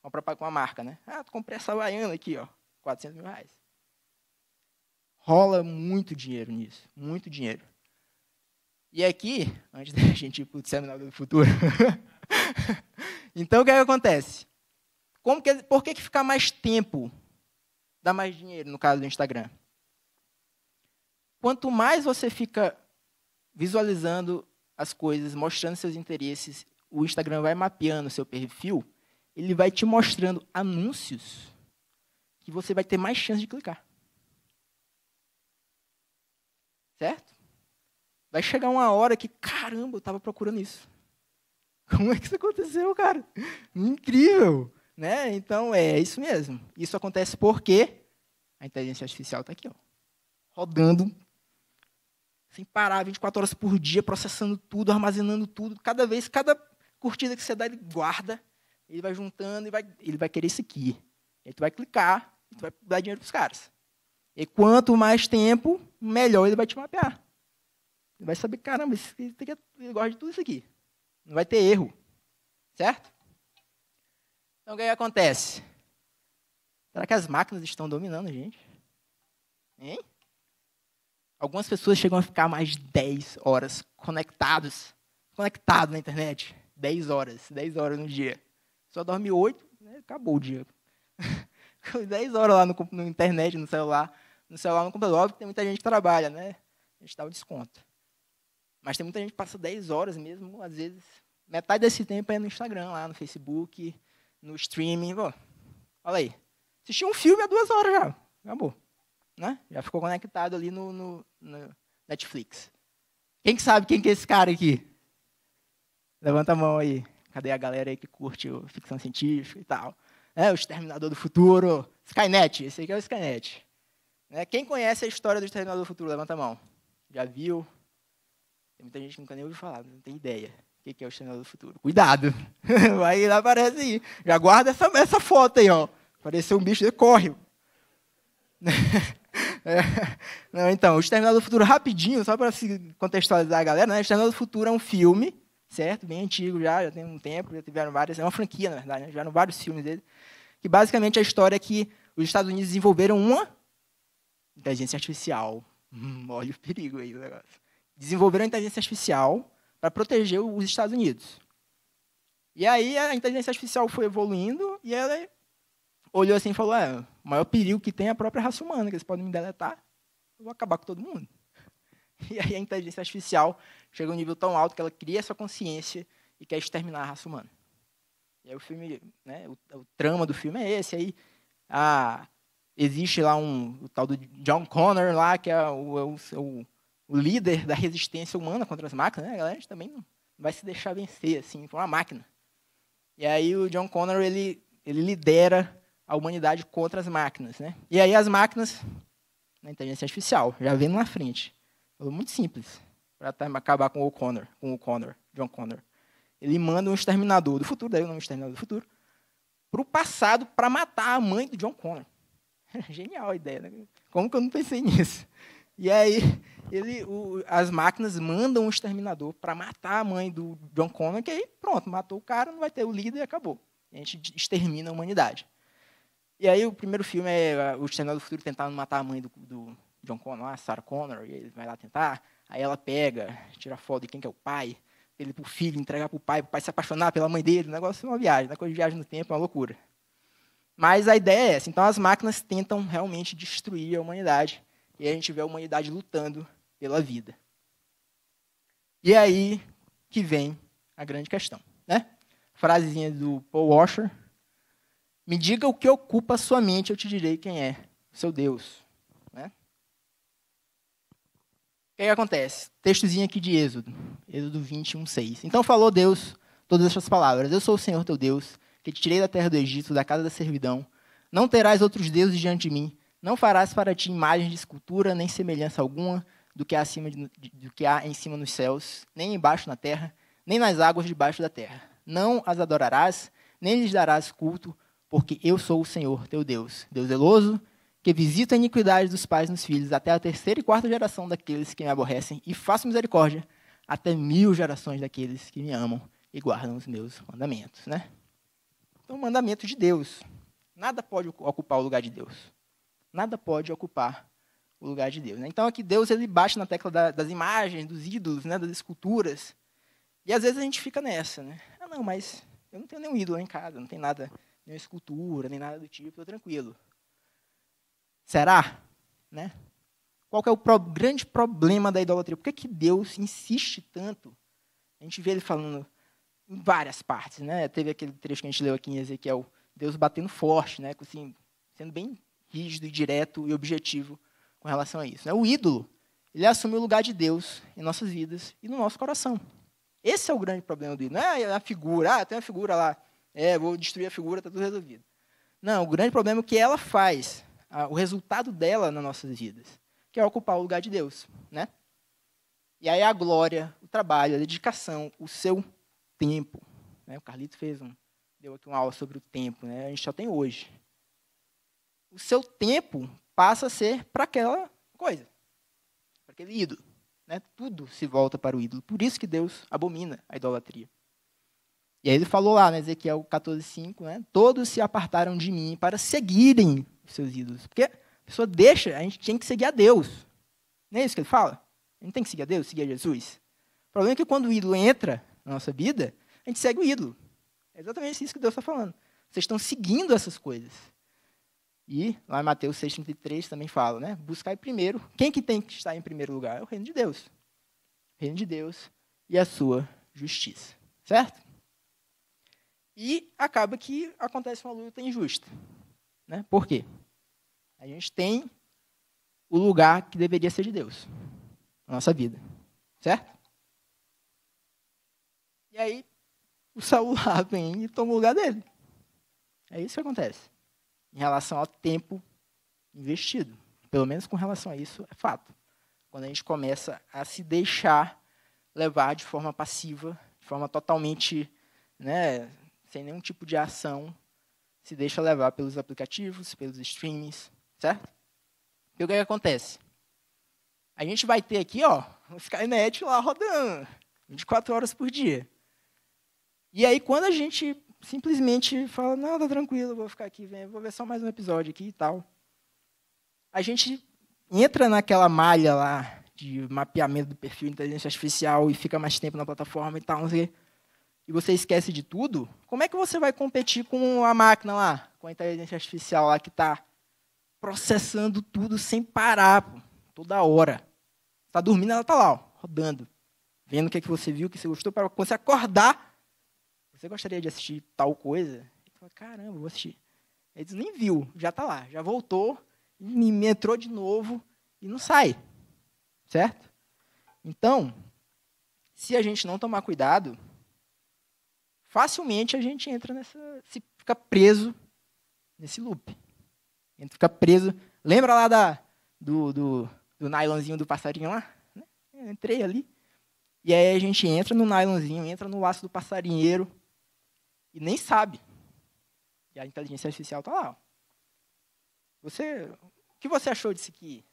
Comprar com uma marca, né? Ah, comprei essa Havaiana aqui, ó, 400 mil reais. Rola muito dinheiro nisso, muito dinheiro. E aqui, antes [laughs] da gente ir para o Seminário do Futuro, [laughs] então o que, é que acontece? Como que, por que, que ficar mais tempo dá mais dinheiro, no caso do Instagram? Quanto mais você fica visualizando as coisas, mostrando seus interesses, o Instagram vai mapeando seu perfil, ele vai te mostrando anúncios que você vai ter mais chance de clicar. Certo? Vai chegar uma hora que, caramba, eu estava procurando isso. [laughs] Como é que isso aconteceu, cara? Incrível! Né? Então, é isso mesmo. Isso acontece porque a inteligência artificial está aqui, ó, rodando sem parar, 24 horas por dia, processando tudo, armazenando tudo. Cada vez, cada curtida que você dá, ele guarda, ele vai juntando e vai, ele vai querer isso aqui. Aí tu vai clicar, tu vai dar dinheiro para os caras. E quanto mais tempo, melhor ele vai te mapear. Ele vai saber, caramba, esse, ele gosta de tudo isso aqui. Não vai ter erro. Certo? Então, o que, é que acontece? Será que as máquinas estão dominando a gente? Hein? Algumas pessoas chegam a ficar mais de 10 horas conectados, conectados na internet. 10 horas, 10 horas no dia. Só dorme 8, né? acabou o dia. 10 [laughs] horas lá no, no, internet, no celular, no celular, no computador. Óbvio que tem muita gente que trabalha, né? A gente dá o desconto. Mas tem muita gente que passa 10 horas mesmo, às vezes. Metade desse tempo é no Instagram, lá no Facebook, no streaming. Ó, olha aí. Assisti um filme há duas horas já. Acabou. Né? Já ficou conectado ali no, no, no Netflix. Quem que sabe quem que é esse cara aqui? Levanta a mão aí. Cadê a galera aí que curte ficção científica e tal? É, o Exterminador do Futuro. Skynet, esse aqui é o Skynet. Né? Quem conhece a história do Exterminador do Futuro? Levanta a mão. Já viu? Tem muita gente que nunca nem ouviu falar, não tem ideia. O que é o Exterminador do Futuro? Cuidado! aí [laughs] aparece aí. Já guarda essa, essa foto aí, ó. Apareceu um bicho, ele corre. [laughs] É. [laughs] não, então, O Exterminado do Futuro, rapidinho, só para se contextualizar a galera, né? O Exterminado do Futuro é um filme, certo? Bem antigo já, já tem um tempo, já tiveram várias, é uma franquia, na verdade, né? já tiveram vários filmes dele, que basicamente a história é que os Estados Unidos desenvolveram uma inteligência artificial. Hum, olha o perigo aí do negócio. Desenvolveram a inteligência artificial para proteger os Estados Unidos. E aí a inteligência artificial foi evoluindo e ela olhou assim e falou: ah, o maior perigo que tem é a própria raça humana, que eles podem me deletar, eu vou acabar com todo mundo. [laughs] E aí a inteligência artificial chega a um nível tão alto que ela cria essa consciência e quer exterminar a raça humana. E aí o filme, né, o, o trama do filme é esse. Aí a, existe lá um o tal do John Connor lá que é o, é o, o líder da resistência humana contra as máquinas. Né? A galera também não vai se deixar vencer assim com uma máquina. E aí o John Connor ele ele lidera a humanidade contra as máquinas. Né? E aí as máquinas, na inteligência artificial, já vendo na frente. Muito simples, para tá, acabar com o Connor, com o Connor, John Connor. Ele manda um exterminador do futuro, daí o nome é exterminador do futuro, para o passado para matar a mãe do John Connor. [laughs] Genial a ideia, né? Como que eu não pensei nisso? E aí, ele, o, as máquinas mandam um exterminador para matar a mãe do John Connor, que aí, pronto, matou o cara, não vai ter o líder e acabou. A gente extermina a humanidade. E aí o primeiro filme é, é o Exterminador do Futuro tentando matar a mãe do, do John Connor, a Sarah Connor, e ele vai lá tentar. Aí ela pega, tira foto de quem que é o pai, ele pro filho, entregar pro pai, pro pai se apaixonar pela mãe dele. O negócio é uma viagem, uma é coisa de viagem no tempo, é uma loucura. Mas a ideia é essa. Então as máquinas tentam realmente destruir a humanidade. E a gente vê a humanidade lutando pela vida. E é aí que vem a grande questão. Né? Frasezinha do Paul Washer, me diga o que ocupa a sua mente, eu te direi quem é seu Deus. Né? O que, é que acontece? Textozinho aqui de Êxodo, Êxodo 21, 6. Então falou Deus todas estas palavras: Eu sou o Senhor teu Deus, que te tirei da terra do Egito, da casa da servidão. Não terás outros deuses diante de mim. Não farás para ti imagem de escultura, nem semelhança alguma do que, há acima de, do que há em cima nos céus, nem embaixo na terra, nem nas águas debaixo da terra. Não as adorarás, nem lhes darás culto, porque eu sou o Senhor teu Deus, Deus zeloso, que visita a iniquidade dos pais nos filhos até a terceira e quarta geração daqueles que me aborrecem, e faço misericórdia até mil gerações daqueles que me amam e guardam os meus mandamentos. Né? Então, mandamento de Deus. Nada pode ocupar o lugar de Deus. Nada pode ocupar o lugar de Deus. Né? Então, aqui Deus ele bate na tecla da, das imagens, dos ídolos, né? das esculturas. E às vezes a gente fica nessa. Né? Ah, não, mas eu não tenho nenhum ídolo em casa, não tem nada nenhuma escultura, nem nada do tipo, estou tranquilo. Será? Né? Qual é o pro grande problema da idolatria? Por que, que Deus insiste tanto? A gente vê ele falando em várias partes. Né? Teve aquele trecho que a gente leu aqui em Ezequiel, Deus batendo forte, né? assim, sendo bem rígido e direto e objetivo com relação a isso. Né? O ídolo, ele assume o lugar de Deus em nossas vidas e no nosso coração. Esse é o grande problema do ídolo. Não é a figura, ah, tem uma figura lá é, vou destruir a figura, está tudo resolvido. Não, o grande problema é o que ela faz, a, o resultado dela nas nossas vidas, que é ocupar o lugar de Deus. Né? E aí a glória, o trabalho, a dedicação, o seu tempo. Né? O Carlito fez um, deu aqui uma aula sobre o tempo, né? a gente só tem hoje. O seu tempo passa a ser para aquela coisa, para aquele ídolo. Né? Tudo se volta para o ídolo. Por isso que Deus abomina a idolatria. E aí ele falou lá, né, Ezequiel 14,5, né, todos se apartaram de mim para seguirem seus ídolos. Porque a pessoa deixa, a gente tem que seguir a Deus. Não é isso que ele fala? A gente tem que seguir a Deus, seguir a Jesus. O problema é que quando o ídolo entra na nossa vida, a gente segue o ídolo. É exatamente isso que Deus está falando. Vocês estão seguindo essas coisas. E lá em Mateus 33 também fala, né? Buscar primeiro. Quem que tem que estar em primeiro lugar? É o reino de Deus. O reino de Deus e a sua justiça. Certo? E acaba que acontece uma luta injusta. Né? Por quê? A gente tem o lugar que deveria ser de Deus na nossa vida. Certo? E aí o Saul [laughs] lá vem e toma o lugar dele. É isso que acontece. Em relação ao tempo investido. Pelo menos com relação a isso, é fato. Quando a gente começa a se deixar levar de forma passiva, de forma totalmente né, sem nenhum tipo de ação, se deixa levar pelos aplicativos, pelos streams, certo? E o que, é que acontece? A gente vai ter aqui, ó, um Skynet lá rodando 24 horas por dia. E aí, quando a gente simplesmente fala, não, tá tranquilo, vou ficar aqui, vou ver só mais um episódio aqui e tal. A gente entra naquela malha lá de mapeamento do perfil de inteligência artificial e fica mais tempo na plataforma e tal, não sei o e você esquece de tudo, como é que você vai competir com a máquina lá, com a inteligência artificial lá que está processando tudo sem parar, pô, toda hora? Está dormindo, ela está lá, ó, rodando, vendo o que, é que você viu, o que você gostou, para quando você acordar, você gostaria de assistir tal coisa? Ele fala, caramba, vou assistir. Ele diz, nem viu, já está lá, já voltou, me entrou de novo e não sai, certo? Então, se a gente não tomar cuidado, facilmente a gente entra nessa. Se fica preso nesse loop. A gente fica preso. Lembra lá da, do, do, do nylonzinho do passarinho lá? Eu né? entrei ali. E aí a gente entra no nylonzinho, entra no laço do passarinheiro e nem sabe. E a inteligência artificial está lá. Ó. Você, o que você achou disso aqui?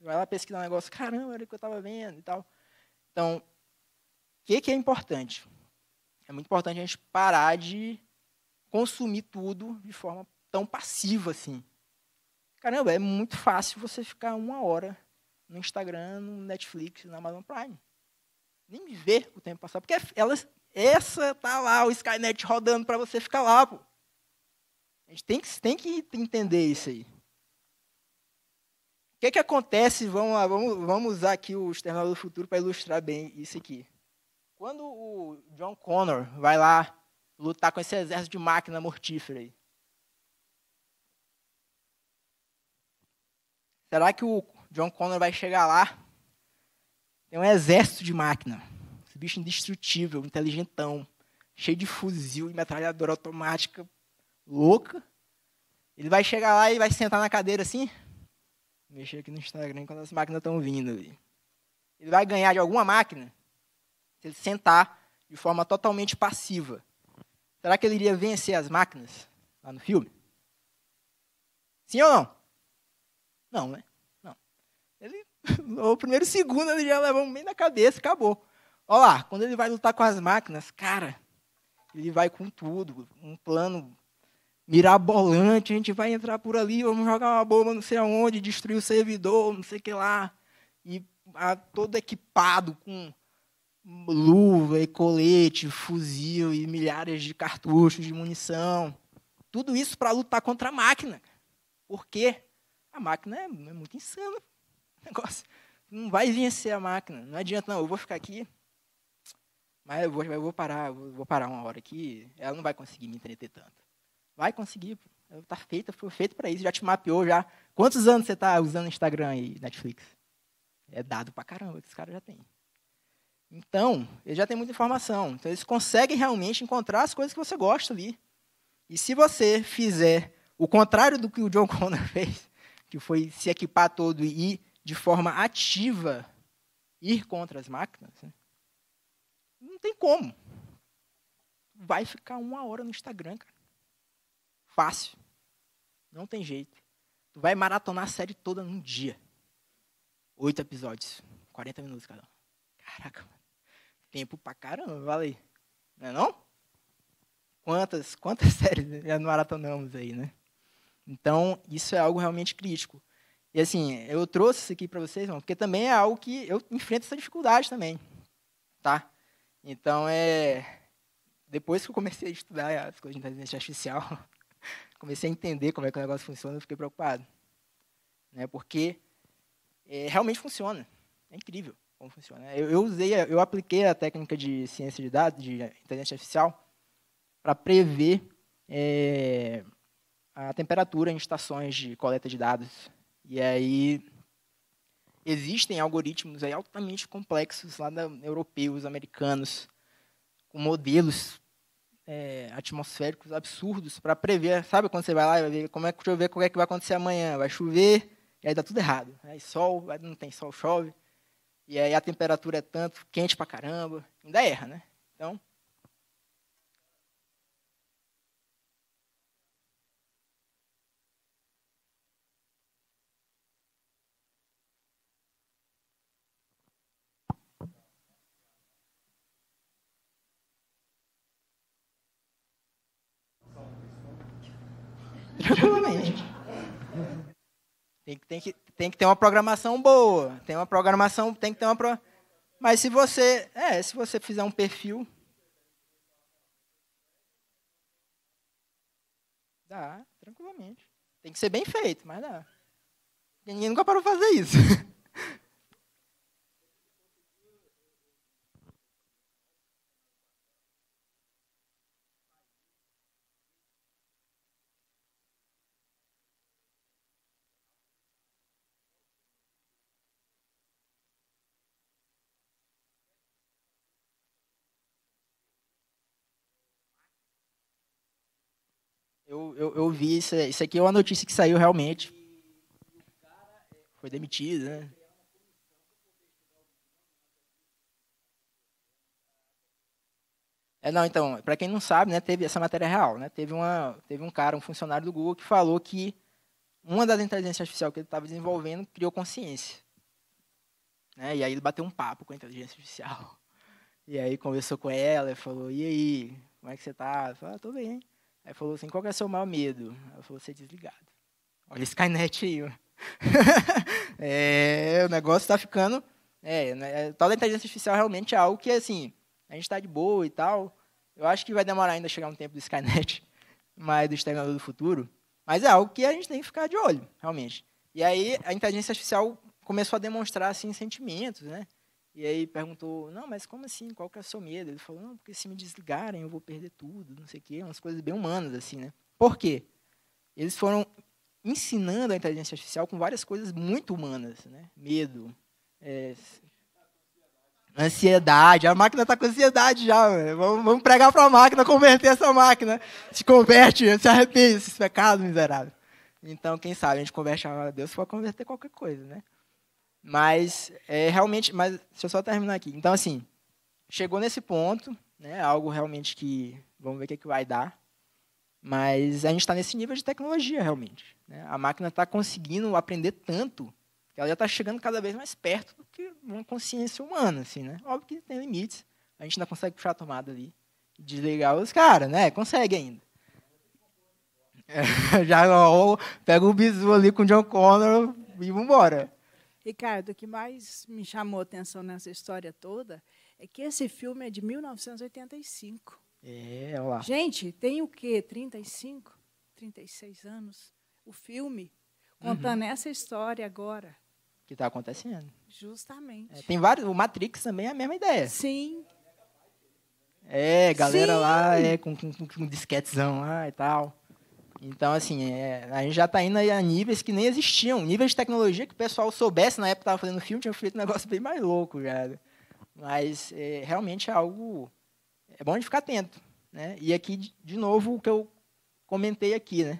Vai lá pesquisar um negócio, caramba, era o que eu estava vendo e tal. Então, o que, que é importante? é muito importante a gente parar de consumir tudo de forma tão passiva assim. Caramba, é muito fácil você ficar uma hora no Instagram, no Netflix, na Amazon Prime. Nem ver o tempo passar, porque elas essa tá lá, o Skynet rodando para você ficar lá, pô. A gente tem que, tem que entender isso aí. O que, que acontece? Vamos, lá, vamos, vamos usar aqui o Exterminador do Futuro para ilustrar bem isso aqui. Quando o John Connor vai lá lutar com esse exército de máquina mortífera aí, será que o John Connor vai chegar lá? Tem um exército de máquina. Esse bicho é indestrutível, inteligentão, cheio de fuzil e metralhadora automática louca. Ele vai chegar lá e vai sentar na cadeira assim. Mexer aqui no Instagram quando as máquinas estão vindo ali. Ele vai ganhar de alguma máquina? se ele sentar de forma totalmente passiva, será que ele iria vencer as máquinas lá no filme? Sim ou não? Não, né? Não. Ele, no [laughs] primeiro segundo ele já levou um bem na cabeça, acabou. Olha lá, quando ele vai lutar com as máquinas, cara, ele vai com tudo, um plano mirabolante, a gente vai entrar por ali, vamos jogar uma bomba não sei aonde, destruir o servidor, não sei o que lá. E a, ah, todo equipado com luva e colete, fuzil e milhares de cartuchos de munição. Tudo isso para lutar contra a máquina. Por quê? A máquina é, é muito insana. Negócio. Não vai vencer a máquina. Não adianta, não. Eu vou ficar aqui. Mas eu vou, eu vou parar, eu vou parar uma hora aqui. Ela não vai conseguir me entreter tanto. Vai conseguir. Está feita, foi feito para isso. Já te mapeou já. Quantos anos você está usando Instagram e Netflix? É dado para caramba que esse cara já tem. Então, ele já tem muita informação. Então, eles conseguem realmente encontrar as coisas que você gosta ali. E se você fizer o contrário do que o John [laughs] Connor fez, que foi se equipar todo e ir de forma ativa, ir contra as máquinas, né? não tem como. Vai ficar uma hora no Instagram, cara. Fácil. Não tem jeito. Tu vai maratonar a série toda num dia. Oito episódios. 40 minutos cada um. Caraca tempo pra caramba, vale. Não é não? Quantas, quantas [laughs] séries já maratonamos aí, né? Então, isso é algo realmente crítico. E assim, eu trouxe isso aqui para vocês, irmão, porque também é algo que eu enfrento essa dificuldade também, tá? Então, é depois que eu comecei a estudar as coisas de inteligência artificial, [laughs] comecei a entender como é que o negócio funciona, eu fiquei preocupado. Né? Porque é, realmente funciona. É incrível como funciona. Né? Eu, eu, usei, eu apliquei a técnica de ciência de dados, de inteligência artificial, para prever é, a temperatura em estações de coleta de dados. E aí existem algoritmos aí altamente complexos lá da, europeus, americanos, com modelos é, atmosféricos absurdos para prever. Sabe quando você vai lá e vai ver como é que chover, como é que vai acontecer amanhã? Vai chover, e aí dá tudo errado. Aí né? sol, não tem sol, chove e aí a temperatura é tanto, quente pra caramba, ainda erra, né? Então. [laughs] tem que, tem que ter uma programação boa, tem uma programação, tem que ter uma pro... Mas se você, é, se você fizer um perfil dá, tranquilamente. Tem que ser bem feito, mas dá. Ninguém nunca parou de fazer isso. [laughs] eu, eu, eu vi isso, isso aqui é uma notícia que saiu realmente. Foi demitido, né? É, não, então, para quem não sabe, né, teve essa matéria real, né? Teve uma, teve um cara, um funcionário do Google que falou que uma das inteligências artificiais que ele estava desenvolvendo criou consciência. Né? E aí ele bateu um papo com a inteligência artificial. E aí conversou com ela, e falou: "E aí, como é que você tá?" Falou: ah, "Tô bem". Aí falou assim, qual é o seu maior medo? Ela falou, ser desligado. Olha Skynet aí, ó. [laughs] é, o negócio está ficando... É, né, é, tal da inteligência artificial realmente é algo que, assim, a gente está de boa e tal. Eu acho que vai demorar ainda chegar um tempo do Skynet, [laughs] mas do Exterminador do Futuro. Mas é algo que a gente tem que ficar de olho, realmente. E aí a inteligência artificial começou a demonstrar, assim, sentimentos, né? E aí perguntou, não, mas como assim? Qual que é o seu medo? Ele falou, não, porque se me desligarem eu vou perder tudo, não sei o quê, umas coisas bem humanas, assim, né? Por quê? Eles foram ensinando a inteligência artificial com várias coisas muito humanas, né? Medo, é, ansiedade, a máquina está com ansiedade já, vamos, vamos, pregar para a máquina, converter essa máquina, se converte, se arrepende desses pecados miseráveis. Então, quem sabe, a gente converte a Deus para converter qualquer coisa, né? Mas é realmente, mas deixa eu só terminar aqui. Então assim, chegou nesse ponto, né? Algo realmente que vamos ver o que, é que vai dar. Mas a gente está nesse nível de tecnologia realmente. Né? A máquina está conseguindo aprender tanto que ela já está chegando cada vez mais perto do que uma consciência humana, assim, né? Óbvio que tem limites. A gente ainda consegue puxar a tomada ali, desligar os caras, né? Consegue ainda. É, [laughs] já ó, pega o bizu ali com o John Connor e vambora. Ricardo, o que mais me chamou a atenção nessa história toda é que esse filme é de 1985. É, lá. Gente, tem o quê? 35, 36 anos? O filme contando uhum. essa história agora. Que está acontecendo. Justamente. É, tem vários. O Matrix também é a mesma ideia. Sim. É, galera Sim. lá é, com, com, com um disquetezão lá e tal. Então, assim, é, a gente já está indo a níveis que nem existiam. Níveis de tecnologia que o pessoal soubesse na época que estava fazendo filme, tinha feito um [laughs] negócio bem mais louco já. Mas é, realmente é algo. É bom de ficar atento. Né? E aqui, de novo, o que eu comentei aqui, né?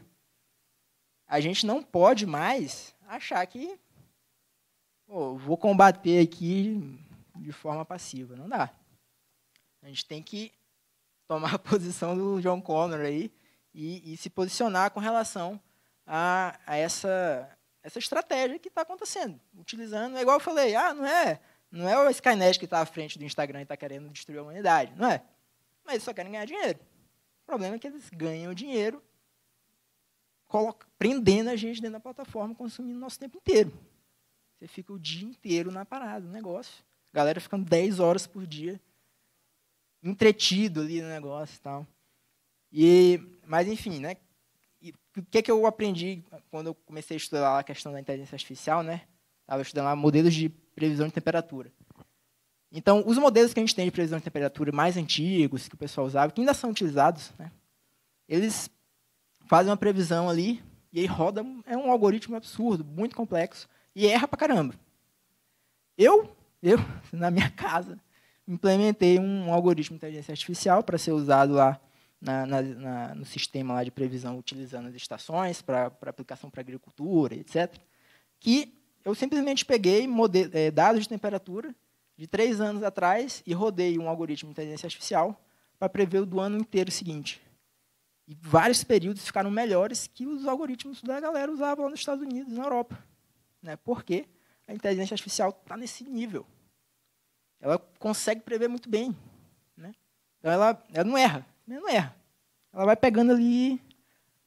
A gente não pode mais achar que vou combater aqui de forma passiva. Não dá. A gente tem que tomar [laughs] a posição do John Connor aí e, e se posicionar com relação a, a essa, essa estratégia que está acontecendo. Utilizando, é igual eu falei, ah, não é, não é o Skynet que está à frente do Instagram e está querendo destruir a humanidade, não é? Mas eles só querem ganhar dinheiro. O problema é que eles ganham dinheiro coloca, prendendo a gente dentro da plataforma, consumindo nosso tempo inteiro. Você fica o dia inteiro na parada, no negócio. A galera ficando 10 horas por dia entretido ali no negócio e tal. E, mas, enfim, né? o que, é que eu aprendi quando eu comecei a estudar a questão da inteligência artificial, né? Estava estudando lá modelos de previsão de temperatura. Então, os modelos que a gente tem de previsão de temperatura mais antigos, que o pessoal usava, que ainda são utilizados, né? eles fazem uma previsão ali e aí roda é um algoritmo absurdo, muito complexo e erra pra caramba. Eu, eu [laughs] na minha casa implementei um algoritmo de inteligência artificial para ser usado lá na, na, na, no sistema lá de previsão utilizando as estações para aplicação para agricultura, etc., que eu simplesmente peguei modelo, é, dados de temperatura de três anos atrás e rodei um algoritmo de inteligência artificial para prever o do ano inteiro seguinte. E vários períodos ficaram melhores que os algoritmos da galera usava lá nos Estados Unidos e na Europa. Né? Porque a inteligência artificial está nesse nível. Ela consegue prever muito bem. Né? Então, ela, ela não erra não erra. Ela vai pegando ali,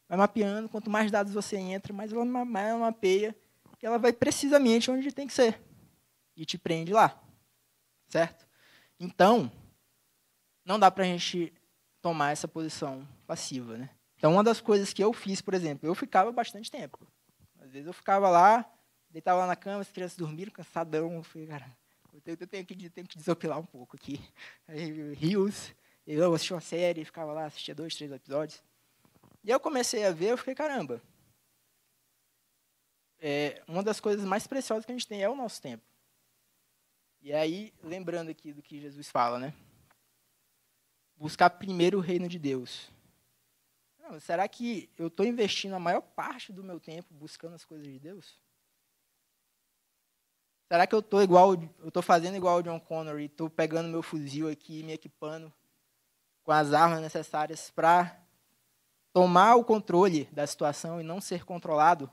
vai mapeando, quanto mais dados você entra, mais ela, mais ela mapeia, e ela vai precisamente onde tem que ser. E te prende lá. Certo? Então, não dá para a gente tomar essa posição passiva. Né? Então, uma das coisas que eu fiz, por exemplo, eu ficava bastante tempo. Às vezes eu ficava lá, deitava lá na cama, as crianças dormiram, cansadão. Eu falei, cara, eu tenho, eu tenho, que, tenho que desopilar um pouco aqui. [laughs] Aí, rios, eu assistia uma série, ficava lá, assistia dois, três episódios. E eu comecei a ver, eu fiquei, caramba. É, uma das coisas mais preciosas que a gente tem é o nosso tempo. E aí, lembrando aqui do que Jesus fala, né? Buscar primeiro o reino de Deus. Não, será que eu estou investindo a maior parte do meu tempo buscando as coisas de Deus? Será que eu estou igual, eu estou fazendo igual o John Connor e estou pegando meu fuzil aqui, me equipando com as armas necessárias para tomar o controle da situação e não ser controlado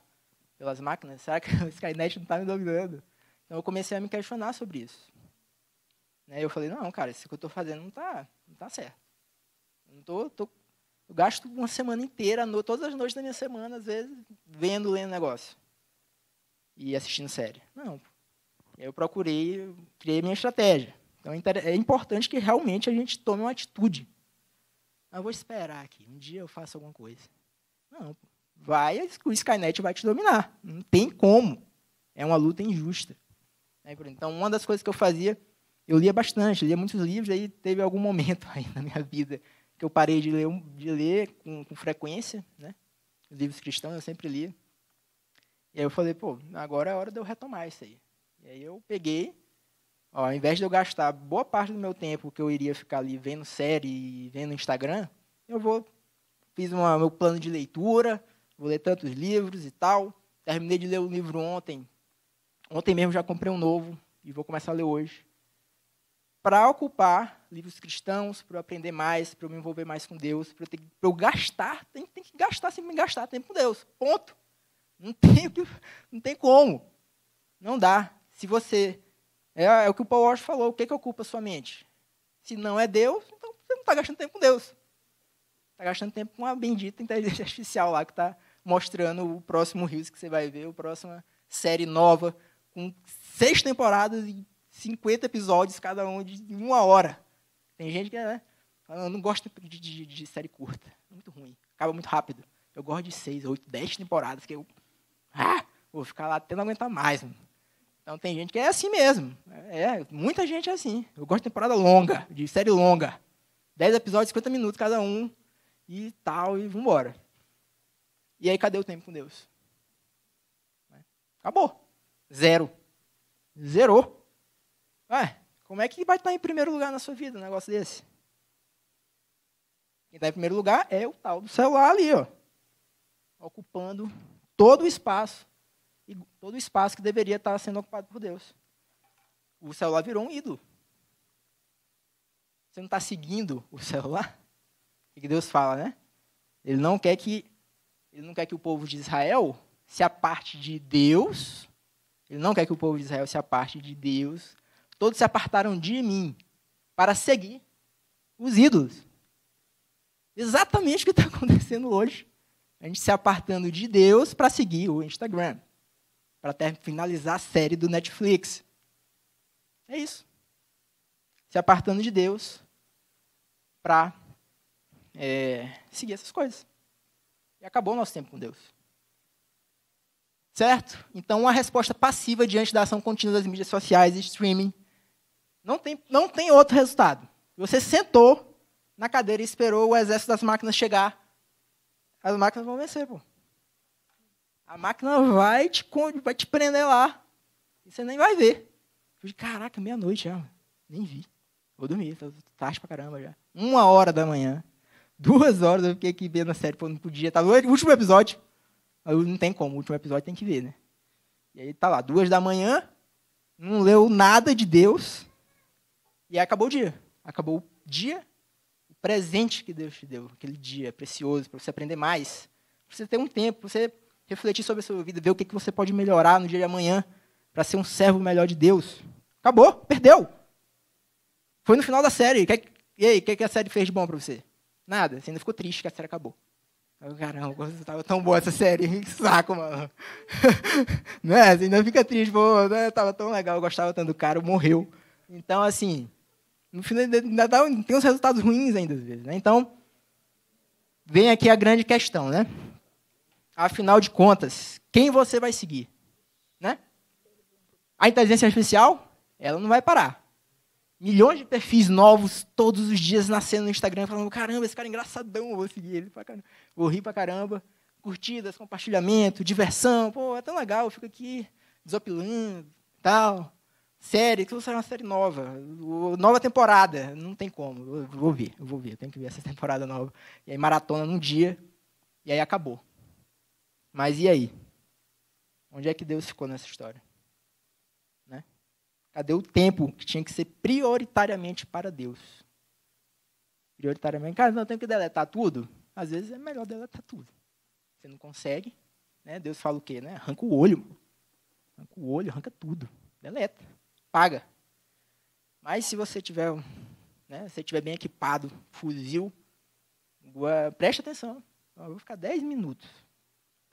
pelas máquinas? Será que [laughs] o Skynet não está me dominando? Então eu comecei a me questionar sobre isso. Né, eu falei, não, cara, isso que eu estou fazendo não está não tá certo. Eu, tô, tô, eu gasto uma semana inteira, todas as noites da minha semana, às vezes, vendo, lendo negócio. E assistindo série. Não. Eu procurei, criei minha estratégia. Então é, é importante que realmente a gente tome uma atitude ah, eu vou esperar aqui, um dia eu faço alguma coisa. Não, vai, o Skynet vai te dominar. Não tem como. É uma luta injusta. Né, então, uma das coisas que eu fazia, eu lia bastante, lia muitos livros, aí teve algum momento [laughs] aí na minha vida que eu parei de ler, de ler com, com frequência, né? livros cristãos eu sempre lia. E aí eu falei, pô, agora é hora de eu retomar isso aí. E aí eu peguei, Ó, ao invés de eu gastar boa parte do meu tempo que eu iria ficar ali vendo série, e vendo Instagram, eu vou fiz uma, meu plano de leitura, vou ler tantos livros e tal. Terminei de ler o um livro ontem. Ontem mesmo já comprei um novo e vou começar a ler hoje. Para ocupar livros cristãos, para eu aprender mais, para eu me envolver mais com Deus, para eu, ter, para eu gastar, tem, tem que gastar, sempre gastar tempo com Deus. Ponto. Não [laughs] tem, não tem como. Não dá. Se você é, é o que o Paul Walsh falou, o que, é que ocupa a sua mente? Se não é Deus, então você não está gastando tempo com Deus. Está gastando tempo com uma bendita inteligência [laughs] artificial lá que está mostrando o próximo Rios que você vai ver, a próxima série nova, com seis temporadas e 50 episódios, cada um de uma hora. Tem gente que é, né, não gosta de, de, de, série curta. É muito ruim. Acaba muito rápido. Eu gosto de seis, oito, dez temporadas, que eu ah, vou ficar lá até não aguentar mais. Mano. Então tem gente que é assim mesmo. É, é, muita gente é assim. Eu gosto de temporada longa, de série longa. 10 episódios, 50 minutos cada um e tal, e vambora. E aí, cadê o tempo com Deus? Né? Acabou. Zero. Zerou. Ué, como é que vai estar em primeiro lugar na sua vida um negócio desse? Quem está em primeiro lugar é o tal do celular ali, ó. Ocupando todo o espaço e todo o espaço que deveria estar sendo ocupado por Deus. O celular virou um ídolo. Você não está seguindo o celular? O que Deus fala, né? Ele não quer que ele não quer que o povo de Israel se aparte de Deus. Ele não quer que o povo de Israel se aparte de Deus. Todos se apartaram de mim para seguir os ídolos. Exatamente o que está [laughs] acontecendo hoje. A gente se apartando de Deus para seguir o Instagram para finalizar a série do Netflix. É isso. Se apartando de Deus para é, seguir essas coisas. E acabou o nosso tempo com Deus. Certo? Então, uma resposta passiva diante da ação contínua das mídias sociais e streaming não tem, não tem outro resultado. Você sentou na cadeira e esperou o exército das máquinas chegar. As máquinas vão vencer, pô. A máquina vai te, vai te prender lá. E você nem vai ver. Eu falei, caraca, meia-noite já. Nem vi. Vou dormir, tá tarde pra caramba já. Uma hora da manhã. Duas horas eu fiquei aqui vendo a série, porque não podia. Tá no último episódio. Eu, não tem como, o último episódio tem que ver, né? E aí tá lá, duas da manhã, não leu nada de Deus. E aí acabou o dia. Acabou o dia, o presente que Deus te deu, aquele dia precioso, para você aprender mais. Pra você ter um tempo, pra você refletir sobre a sua vida, ver o que, que você pode melhorar no dia de amanhã para ser um servo melhor de Deus. Acabou, perdeu. Foi no final da série. É e aí, o é que, a série fez de bom para você? Nada, você ainda ficou triste que a série acabou. Caramba, estava tão boa essa série, [laughs] que saco, mano. [laughs] Não é? Você ainda fica triste, pô, né, tava tão legal, eu gostava tanto do cara, morreu. Então, assim, no final ainda dá, tem uns resultados ruins ainda às vezes, né? Então, vem aqui a grande questão, né? Afinal de contas, quem você vai seguir? Né? A inteligência artificial, ela não vai parar. Milhões de perfis novos todos os dias nascendo no Instagram, falando: caramba, esse cara é engraçadão, vou seguir ele pra caramba. Vou rir pra caramba. Curtidas, compartilhamento, diversão. Pô, é tão legal, eu fico aqui desopilando tal. Série, que você será uma série nova. Nova temporada. Não tem como. Eu vou ver, eu vou ver. Eu tenho que ver essa [laughs] temporada nova. E aí maratona num dia. E aí acabou. Mas e aí? Onde é que Deus ficou nessa história? Né? Cadê o tempo que tinha que ser prioritariamente para Deus? Prioritariamente, cara, não tem que deletar tudo? Às vezes é melhor deletar tudo. Você não consegue, né? Deus fala o quê? Né? Arranca o olho, arranca o olho, arranca tudo, deleta, paga. Mas se você tiver, né? Se tiver bem equipado, fuzil, preste atenção. Eu vou ficar 10 minutos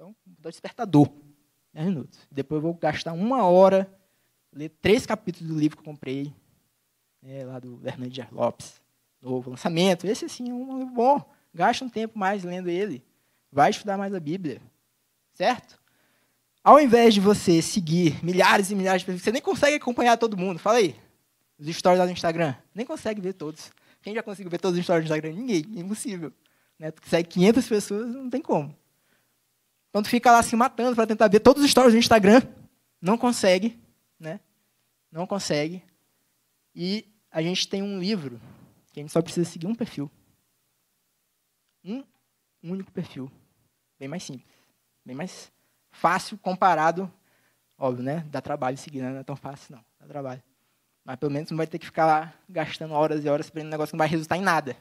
então, dá despertador. 10 minutos. Depois eu vou gastar uma hora, ler três capítulos do livro que eu comprei, né, lá do Hernandes Dias Lopes. Novo lançamento. Esse, assim, é um livro bom. Gasta um tempo mais lendo ele. Vai estudar mais a Bíblia. Certo? Ao invés de você seguir milhares e milhares de pessoas, você nem consegue acompanhar todo mundo. Fala aí. Os stories lá no Instagram. Nem consegue ver todos. Quem já conseguiu ver todos os stories do Instagram? Ninguém. É impossível. Né? segue 500 é pessoas, não tem como. Então tu fica lá se matando para tentar ver todos os stories do Instagram, não consegue, né? Não consegue. E a gente tem um livro que a gente só precisa seguir um perfil. Um único perfil. Bem mais simples, bem mais fácil comparado, óbvio, né? Dá trabalho seguir, né? não é tão fácil não, dá trabalho. Mas pelo menos não vai ter que ficar lá gastando horas e horas aprendendo um negócio que não vai resultar em nada,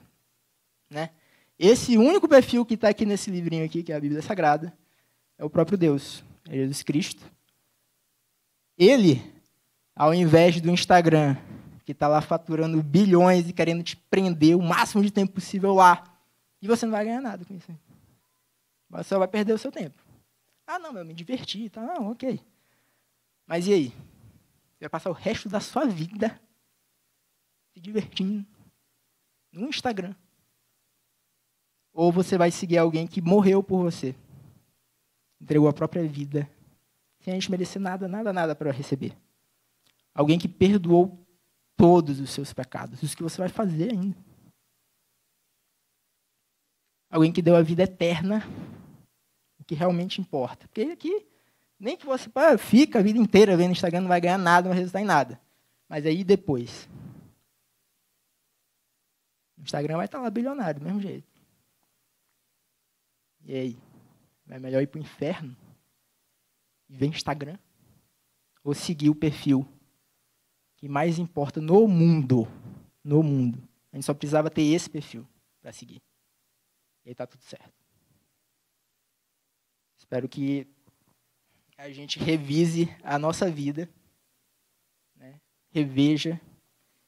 né? Esse único perfil que está aqui nesse livrinho aqui, que é a Bíblia Sagrada, é o próprio Deus, é Jesus Cristo. Ele, ao invés do Instagram, que está lá faturando bilhões e querendo te prender o máximo de tempo possível lá, e você não vai ganhar nada com isso. Você só vai perder o seu tempo. Ah, não, eu me diverti, tá? Não, ok. Mas e aí? Você vai passar o resto da sua vida se divertindo no Instagram? Ou você vai seguir alguém que morreu por você? entregou a própria vida, sem gente merecer nada, nada, nada para receber. Alguém que perdoou todos os seus pecados, os que você vai fazer ainda. Alguém que deu a vida eterna, o que realmente importa. Porque aqui, nem que você pá, fica a vida inteira vendo Instagram, não vai ganhar nada, não vai resultar em nada. Mas aí depois. O Instagram vai estar lá bilionário, do mesmo jeito. E aí? É melhor ir para o inferno e ver Instagram ou seguir o perfil que mais importa no mundo. No mundo. A gente só precisava ter esse perfil para seguir. E aí está tudo certo. Espero que a gente revise a nossa vida, né? reveja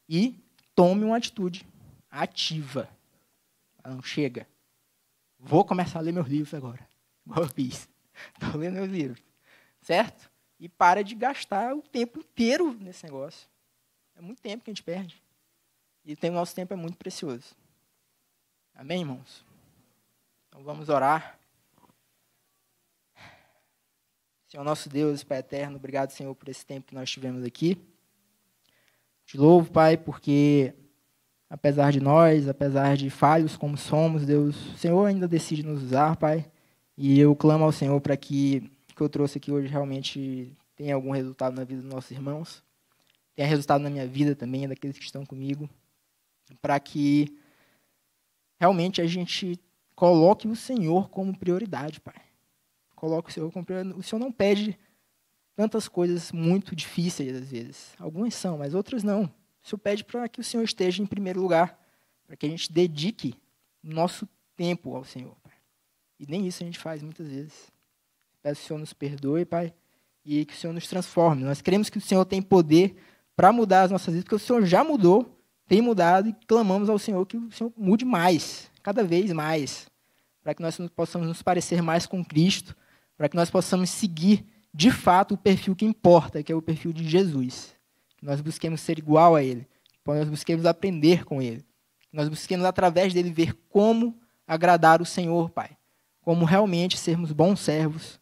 e tome uma atitude ativa. Não chega. Vou começar a ler meus livros agora igual eu fiz. Estou [laughs] lendo meu livro, certo? E para de gastar o tempo inteiro nesse negócio. É muito tempo que a gente perde. E o nosso tempo é muito precioso. Amém, irmãos? Então vamos orar. Senhor nosso Deus, Pai eterno, obrigado, Senhor, por esse tempo que nós tivemos aqui. De louvo, Pai, porque apesar de nós, apesar de falhos como somos, Deus, o Senhor ainda decide nos usar, Pai. E eu clamo ao Senhor para que o que eu trouxe aqui hoje realmente tenha algum resultado na vida dos nossos irmãos, tenha resultado na minha vida também, daqueles que estão comigo, para que realmente a gente coloque o Senhor como prioridade, Pai. Coloque o Senhor como prioridade. O Senhor não pede tantas coisas muito difíceis às vezes. Algumas são, mas outras não. O Senhor pede para que o Senhor esteja em primeiro lugar, para que a gente dedique nosso tempo ao Senhor e nem isso a gente faz muitas vezes. Peço que o Senhor nos perdoe, Pai, e que o Senhor nos transforme. Nós cremos que o Senhor tem poder para mudar as nossas vidas, porque o Senhor já mudou, tem mudado, e clamamos ao Senhor que o Senhor mude mais, cada vez mais, para que nós possamos nos parecer mais com Cristo, para que nós possamos seguir, de fato, o perfil que importa, que é o perfil de Jesus. Que nós busquemos ser igual a Ele, que nós busquemos aprender com Ele, que nós busquemos, através dele, ver como agradar o Senhor, Pai como realmente sermos bons servos,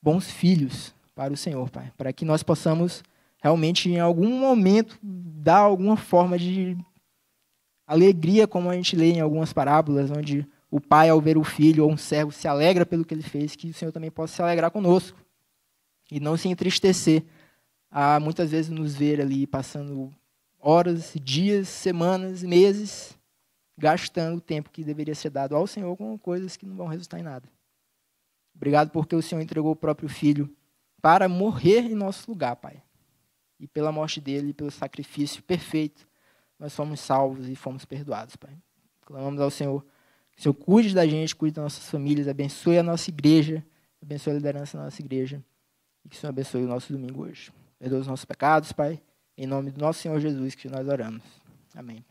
bons filhos para o Senhor, Pai. Para que nós possamos realmente, em algum momento, dar alguma forma de alegria, como a gente lê em algumas parábolas, onde o pai, ao ver o filho ou um servo, se alegra pelo que ele fez, que o Senhor também possa se alegrar conosco e não se entristecer a muitas vezes nos ver ali passando horas, dias, semanas, meses gastando o tempo que deveria ser dado ao Senhor com coisas que não vão resultar em nada. Obrigado porque o Senhor entregou o próprio filho para morrer em nosso lugar, Pai. E pela morte dele, pelo sacrifício perfeito, nós somos salvos e fomos perdoados, Pai. Clamamos ao Senhor que o Senhor cuide da gente, cuide das nossas famílias, abençoe a nossa igreja, abençoe a liderança da nossa igreja e que o Senhor abençoe o nosso domingo hoje. Perdoa os nossos pecados, Pai, em nome do nosso Senhor Jesus que nós oramos. Amém.